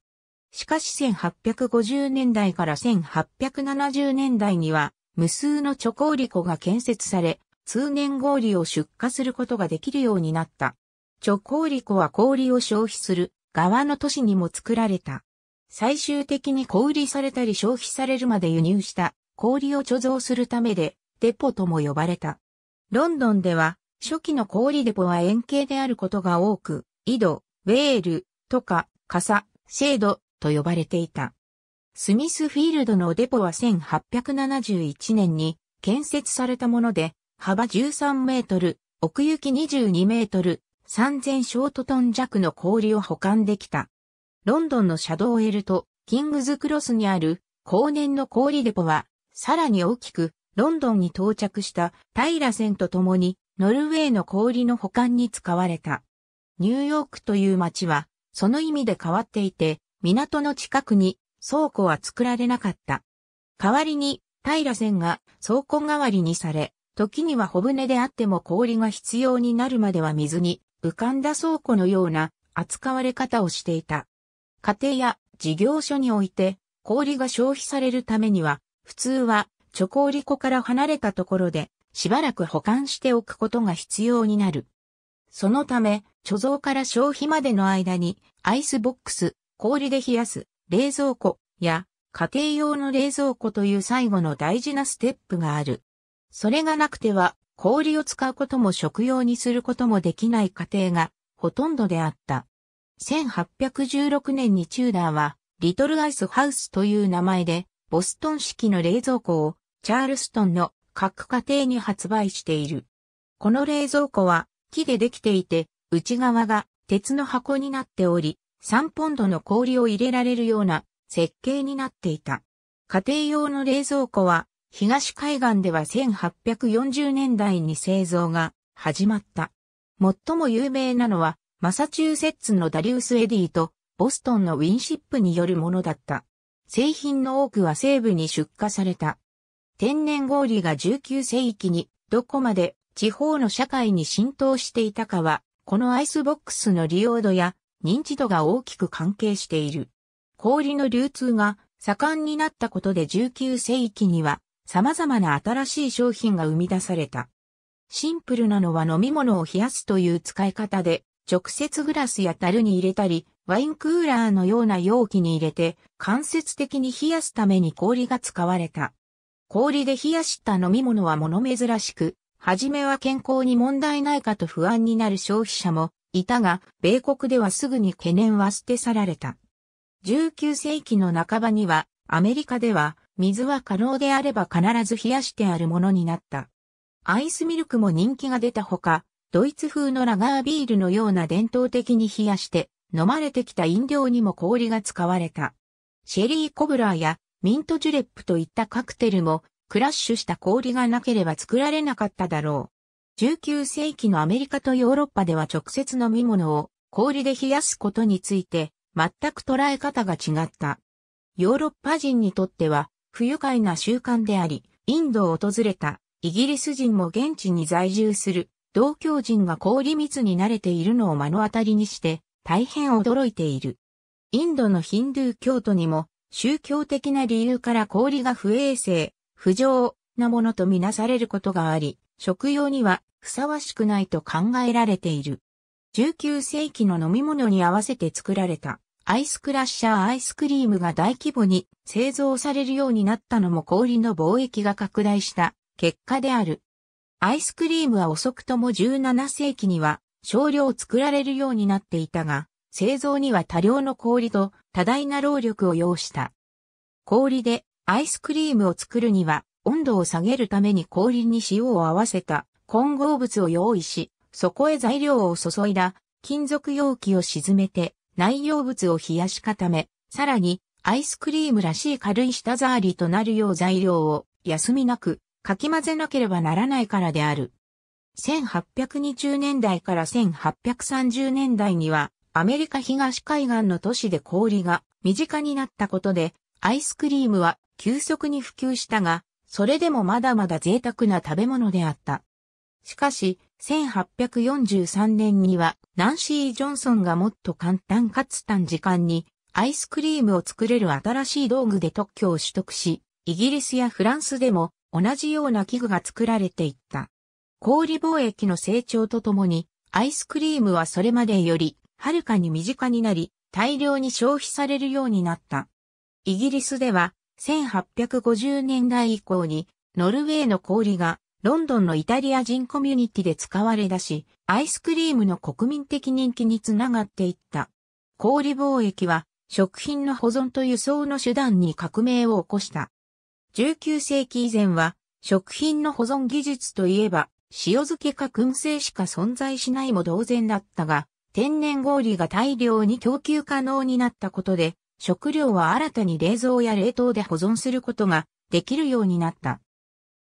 しかし1850年代から1870年代には、無数の貯氷庫が建設され、通年氷を出荷することができるようになった。貯氷庫は氷を消費する側の都市にも作られた。最終的に小売りされたり消費されるまで輸入した氷を貯蔵するためで、デポとも呼ばれた。ロンドンでは初期の氷デポは円形であることが多く、井戸、ウェール、とか、傘、シェード、と呼ばれていた。スミスフィールドのデポは1871年に建設されたもので、幅13メートル、奥行き22メートル、3000ショートトン弱の氷を保管できた。ロンドンのシャドーエルとキングズクロスにある後年の氷デポは、さらに大きく、ロンドンに到着した平線と共にノルウェーの氷の保管に使われた。ニューヨークという街は、その意味で変わっていて、港の近くに倉庫は作られなかった。代わりに、平線が倉庫代わりにされ、時には小舟であっても氷が必要になるまでは水に浮かんだ倉庫のような扱われ方をしていた。家庭や事業所において氷が消費されるためには、普通は貯氷庫から離れたところでしばらく保管しておくことが必要になる。そのため、貯蔵から消費までの間に、アイスボックス、氷で冷やす、冷蔵庫や、家庭用の冷蔵庫という最後の大事なステップがある。それがなくては、氷を使うことも食用にすることもできない家庭が、ほとんどであった。1816年にチューダーは、リトルアイスハウスという名前で、ボストン式の冷蔵庫を、チャールストンの各家庭に発売している。この冷蔵庫は木でできていて、内側が鉄の箱になっており、3ポンドの氷を入れられるような設計になっていた。家庭用の冷蔵庫は東海岸では1840年代に製造が始まった。最も有名なのはマサチューセッツのダリウス・エディとボストンのウィンシップによるものだった。製品の多くは西部に出荷された。天然氷が19世紀にどこまで地方の社会に浸透していたかは、このアイスボックスの利用度や認知度が大きく関係している。氷の流通が盛んになったことで19世紀には様々な新しい商品が生み出された。シンプルなのは飲み物を冷やすという使い方で、直接グラスや樽に入れたり、ワインクーラーのような容器に入れて、間接的に冷やすために氷が使われた。氷で冷やした飲み物は物珍しく、はじめは健康に問題ないかと不安になる消費者もいたが、米国ではすぐに懸念は捨て去られた。19世紀の半ばには、アメリカでは、水は可能であれば必ず冷やしてあるものになった。アイスミルクも人気が出たほか、ドイツ風のラガービールのような伝統的に冷やして、飲まれてきた飲料にも氷が使われた。シェリーコブラーやミントジュレップといったカクテルもクラッシュした氷がなければ作られなかっただろう。19世紀のアメリカとヨーロッパでは直接飲み物を氷で冷やすことについて全く捉え方が違った。ヨーロッパ人にとっては不愉快な習慣であり、インドを訪れたイギリス人も現地に在住する同郷人が氷密に慣れているのを目の当たりにして大変驚いている。インドのヒンドゥー教徒にも宗教的な理由から氷が不衛生、不浄なものとみなされることがあり、食用にはふさわしくないと考えられている。19世紀の飲み物に合わせて作られたアイスクラッシャーアイスクリームが大規模に製造されるようになったのも氷の貿易が拡大した結果である。アイスクリームは遅くとも17世紀には少量作られるようになっていたが、製造には多量の氷と多大な労力を要した。氷でアイスクリームを作るには温度を下げるために氷に塩を合わせた混合物を用意し、そこへ材料を注いだ金属容器を沈めて内容物を冷やし固め、さらにアイスクリームらしい軽い舌触りとなるよう材料を休みなくかき混ぜなければならないからである。1820年代から1830年代にはアメリカ東海岸の都市で氷が身近になったことで、アイスクリームは急速に普及したが、それでもまだまだ贅沢な食べ物であった。しかし、1843年には、ナンシー・ジョンソンがもっと簡単かつ短時間に、アイスクリームを作れる新しい道具で特許を取得し、イギリスやフランスでも同じような器具が作られていった。氷貿易の成長とともに、アイスクリームはそれまでよりはるかに身近になり、大量に消費されるようになった。イギリスでは、1850年代以降に、ノルウェーの氷が、ロンドンのイタリア人コミュニティで使われ出し、アイスクリームの国民的人気につながっていった。氷貿易は、食品の保存と輸送の手段に革命を起こした。19世紀以前は、食品の保存技術といえば、塩漬けか燻製しか存在しないも同然だったが、天然氷が大量に供給可能になったことで、食料は新たに冷蔵や冷凍で保存することができるようになった。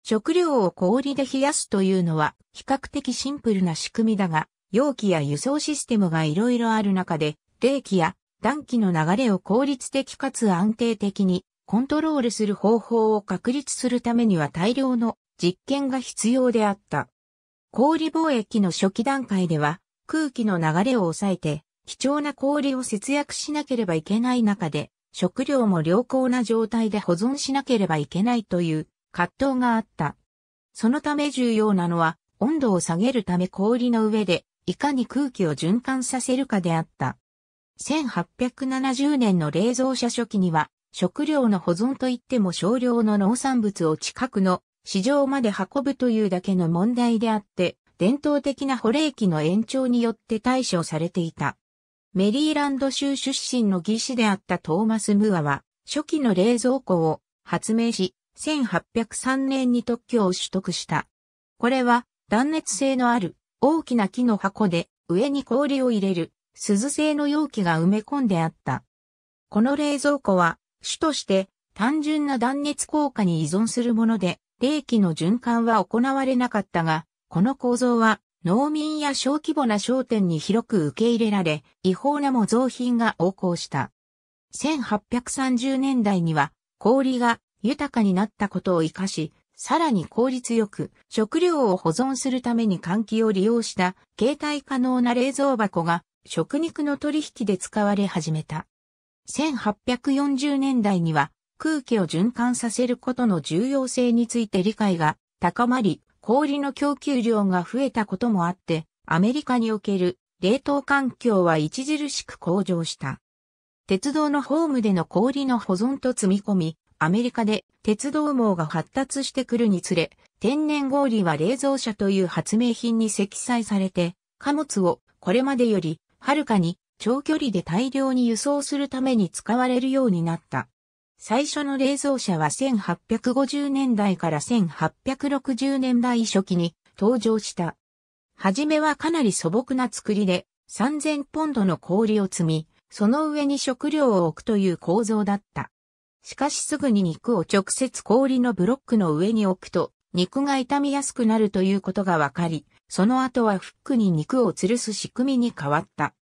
食料を氷で冷やすというのは比較的シンプルな仕組みだが、容器や輸送システムがいろいろある中で、冷気や暖気の流れを効率的かつ安定的にコントロールする方法を確立するためには大量の実験が必要であった。氷貿易の初期段階では、空気の流れを抑えて、貴重な氷を節約しなければいけない中で、食料も良好な状態で保存しなければいけないという葛藤があった。そのため重要なのは、温度を下げるため氷の上で、いかに空気を循環させるかであった。1870年の冷蔵車初期には、食料の保存といっても少量の農産物を近くの市場まで運ぶというだけの問題であって、伝統的な保冷期の延長によって対処されていた。メリーランド州出身の技師であったトーマス・ムアは、初期の冷蔵庫を発明し、1803年に特許を取得した。これは断熱性のある大きな木の箱で上に氷を入れる鈴製の容器が埋め込んであった。この冷蔵庫は主として単純な断熱効果に依存するもので冷気の循環は行われなかったがこの構造は農民や小規模な商店に広く受け入れられ、違法な模造品が横行した。1830年代には氷が豊かになったことを活かし、さらに効率よく食料を保存するために換気を利用した携帯可能な冷蔵箱が食肉の取引で使われ始めた。1840年代には空気を循環させることの重要性について理解が高まり、氷の供給量が増えたこともあって、アメリカにおける冷凍環境は著しく向上した。鉄道のホームでの氷の保存と積み込み、アメリカで鉄道網が発達してくるにつれ、天然氷は冷蔵車という発明品に積載されて、貨物をこれまでよりはるかに長距離で大量に輸送するために使われるようになった。最初の冷蔵車は1850年代から1860年代初期に登場した。はじめはかなり素朴な作りで3000ポンドの氷を積み、その上に食料を置くという構造だった。しかしすぐに肉を直接氷のブロックの上に置くと、肉が傷みやすくなるということが分かり、その後はフックに肉を吊るす仕組みに変わった。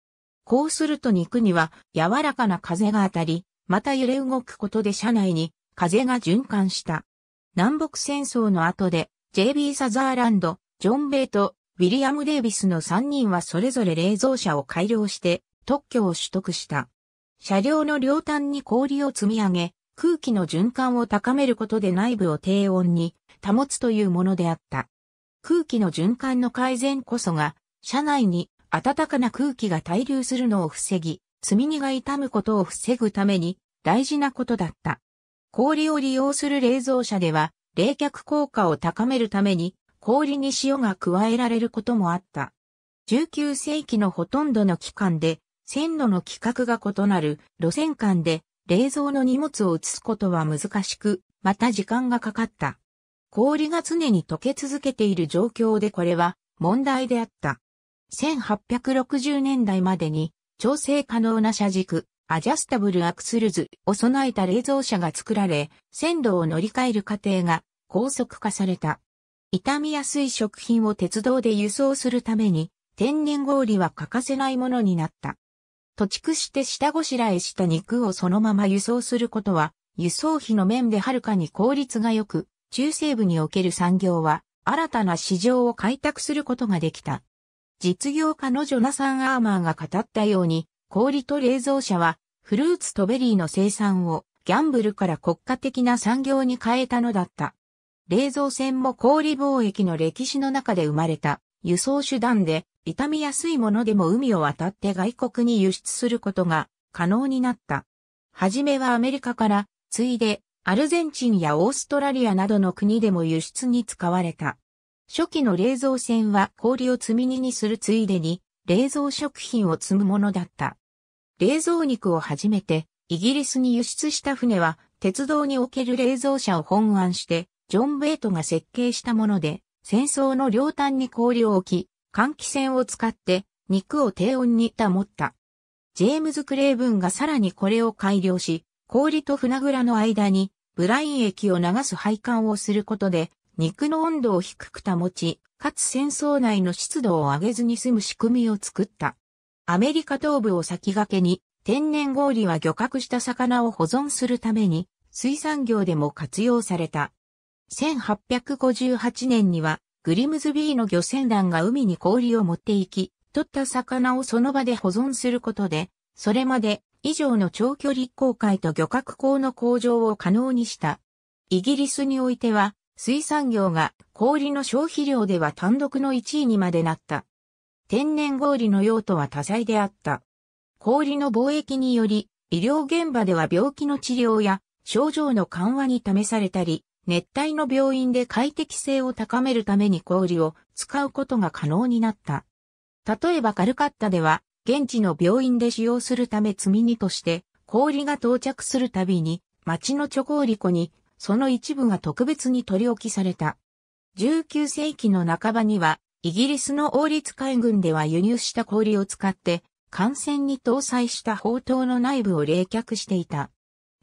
こうすると肉には柔らかな風が当たり、また揺れ動くことで車内に風が循環した。南北戦争の後で、J.B. サザーランド、ジョン・ベイト、ウィリアム・デイビスの3人はそれぞれ冷蔵車を改良して特許を取得した。車両の両端に氷を積み上げ、空気の循環を高めることで内部を低温に保つというものであった。空気の循環の改善こそが、車内に暖かな空気が滞留するのを防ぎ、積み荷が傷むことを防ぐために大事なことだった。氷を利用する冷蔵車では冷却効果を高めるために氷に塩が加えられることもあった。19世紀のほとんどの期間で線路の規格が異なる路線間で冷蔵の荷物を移すことは難しく、また時間がかかった。氷が常に溶け続けている状況でこれは問題であった。1860年代までに調整可能な車軸、アジャスタブルアクスルズを備えた冷蔵車が作られ、線路を乗り換える過程が高速化された。傷みやすい食品を鉄道で輸送するために、天然氷は欠かせないものになった。土畜して下ごしらえした肉をそのまま輸送することは、輸送費の面ではるかに効率が良く、中西部における産業は、新たな市場を開拓することができた。実業家のジョナサン・アーマーが語ったように、氷と冷蔵車は、フルーツとベリーの生産を、ギャンブルから国家的な産業に変えたのだった。冷蔵船も氷貿易の歴史の中で生まれた輸送手段で、傷みやすいものでも海を渡って外国に輸出することが可能になった。はじめはアメリカから、ついでアルゼンチンやオーストラリアなどの国でも輸出に使われた。初期の冷蔵船は氷を積み荷にするついでに、冷蔵食品を積むものだった。冷蔵肉をはじめて、イギリスに輸出した船は、鉄道における冷蔵車を本案して、ジョン・ベイトが設計したもので、戦争の両端に氷を置き、換気扇を使って肉を低温に保った。ジェームズ・クレーブンがさらにこれを改良し、氷と船蔵の間にブライン液を流す配管をすることで肉の温度を低く保ち、かつ戦争内の湿度を上げずに済む仕組みを作った。アメリカ東部を先駆けに、天然氷は漁獲した魚を保存するために、水産業でも活用された。1858年には、グリムズビーの漁船団が海に氷を持って行き、取った魚をその場で保存することで、それまで以上の長距離航海と漁獲港の向上を可能にした。イギリスにおいては、水産業が氷の消費量では単独の1位にまでなった。天然氷の用途は多彩であった。氷の貿易により、医療現場では病気の治療や症状の緩和に試されたり、熱帯の病院で快適性を高めるために氷を使うことが可能になった。例えばカルカッタでは、現地の病院で使用するため積み荷として、氷が到着するたびに、町のチョコーリコにその一部が特別に取り置きされた。19世紀の半ばには、イギリスの王立海軍では輸入した氷を使って、艦船に搭載した砲塔の内部を冷却していた。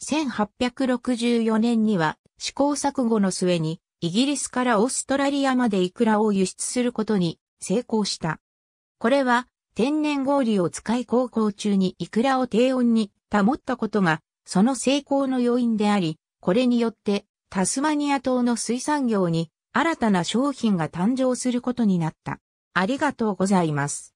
1864年には、試行錯誤の末に、イギリスからオーストラリアまでイクラを輸出することに成功した。これは天然氷を使い航行中にイクラを低温に保ったことがその成功の要因であり、これによって、タスマニア島の水産業に新たな商品が誕生することになった。ありがとうございます。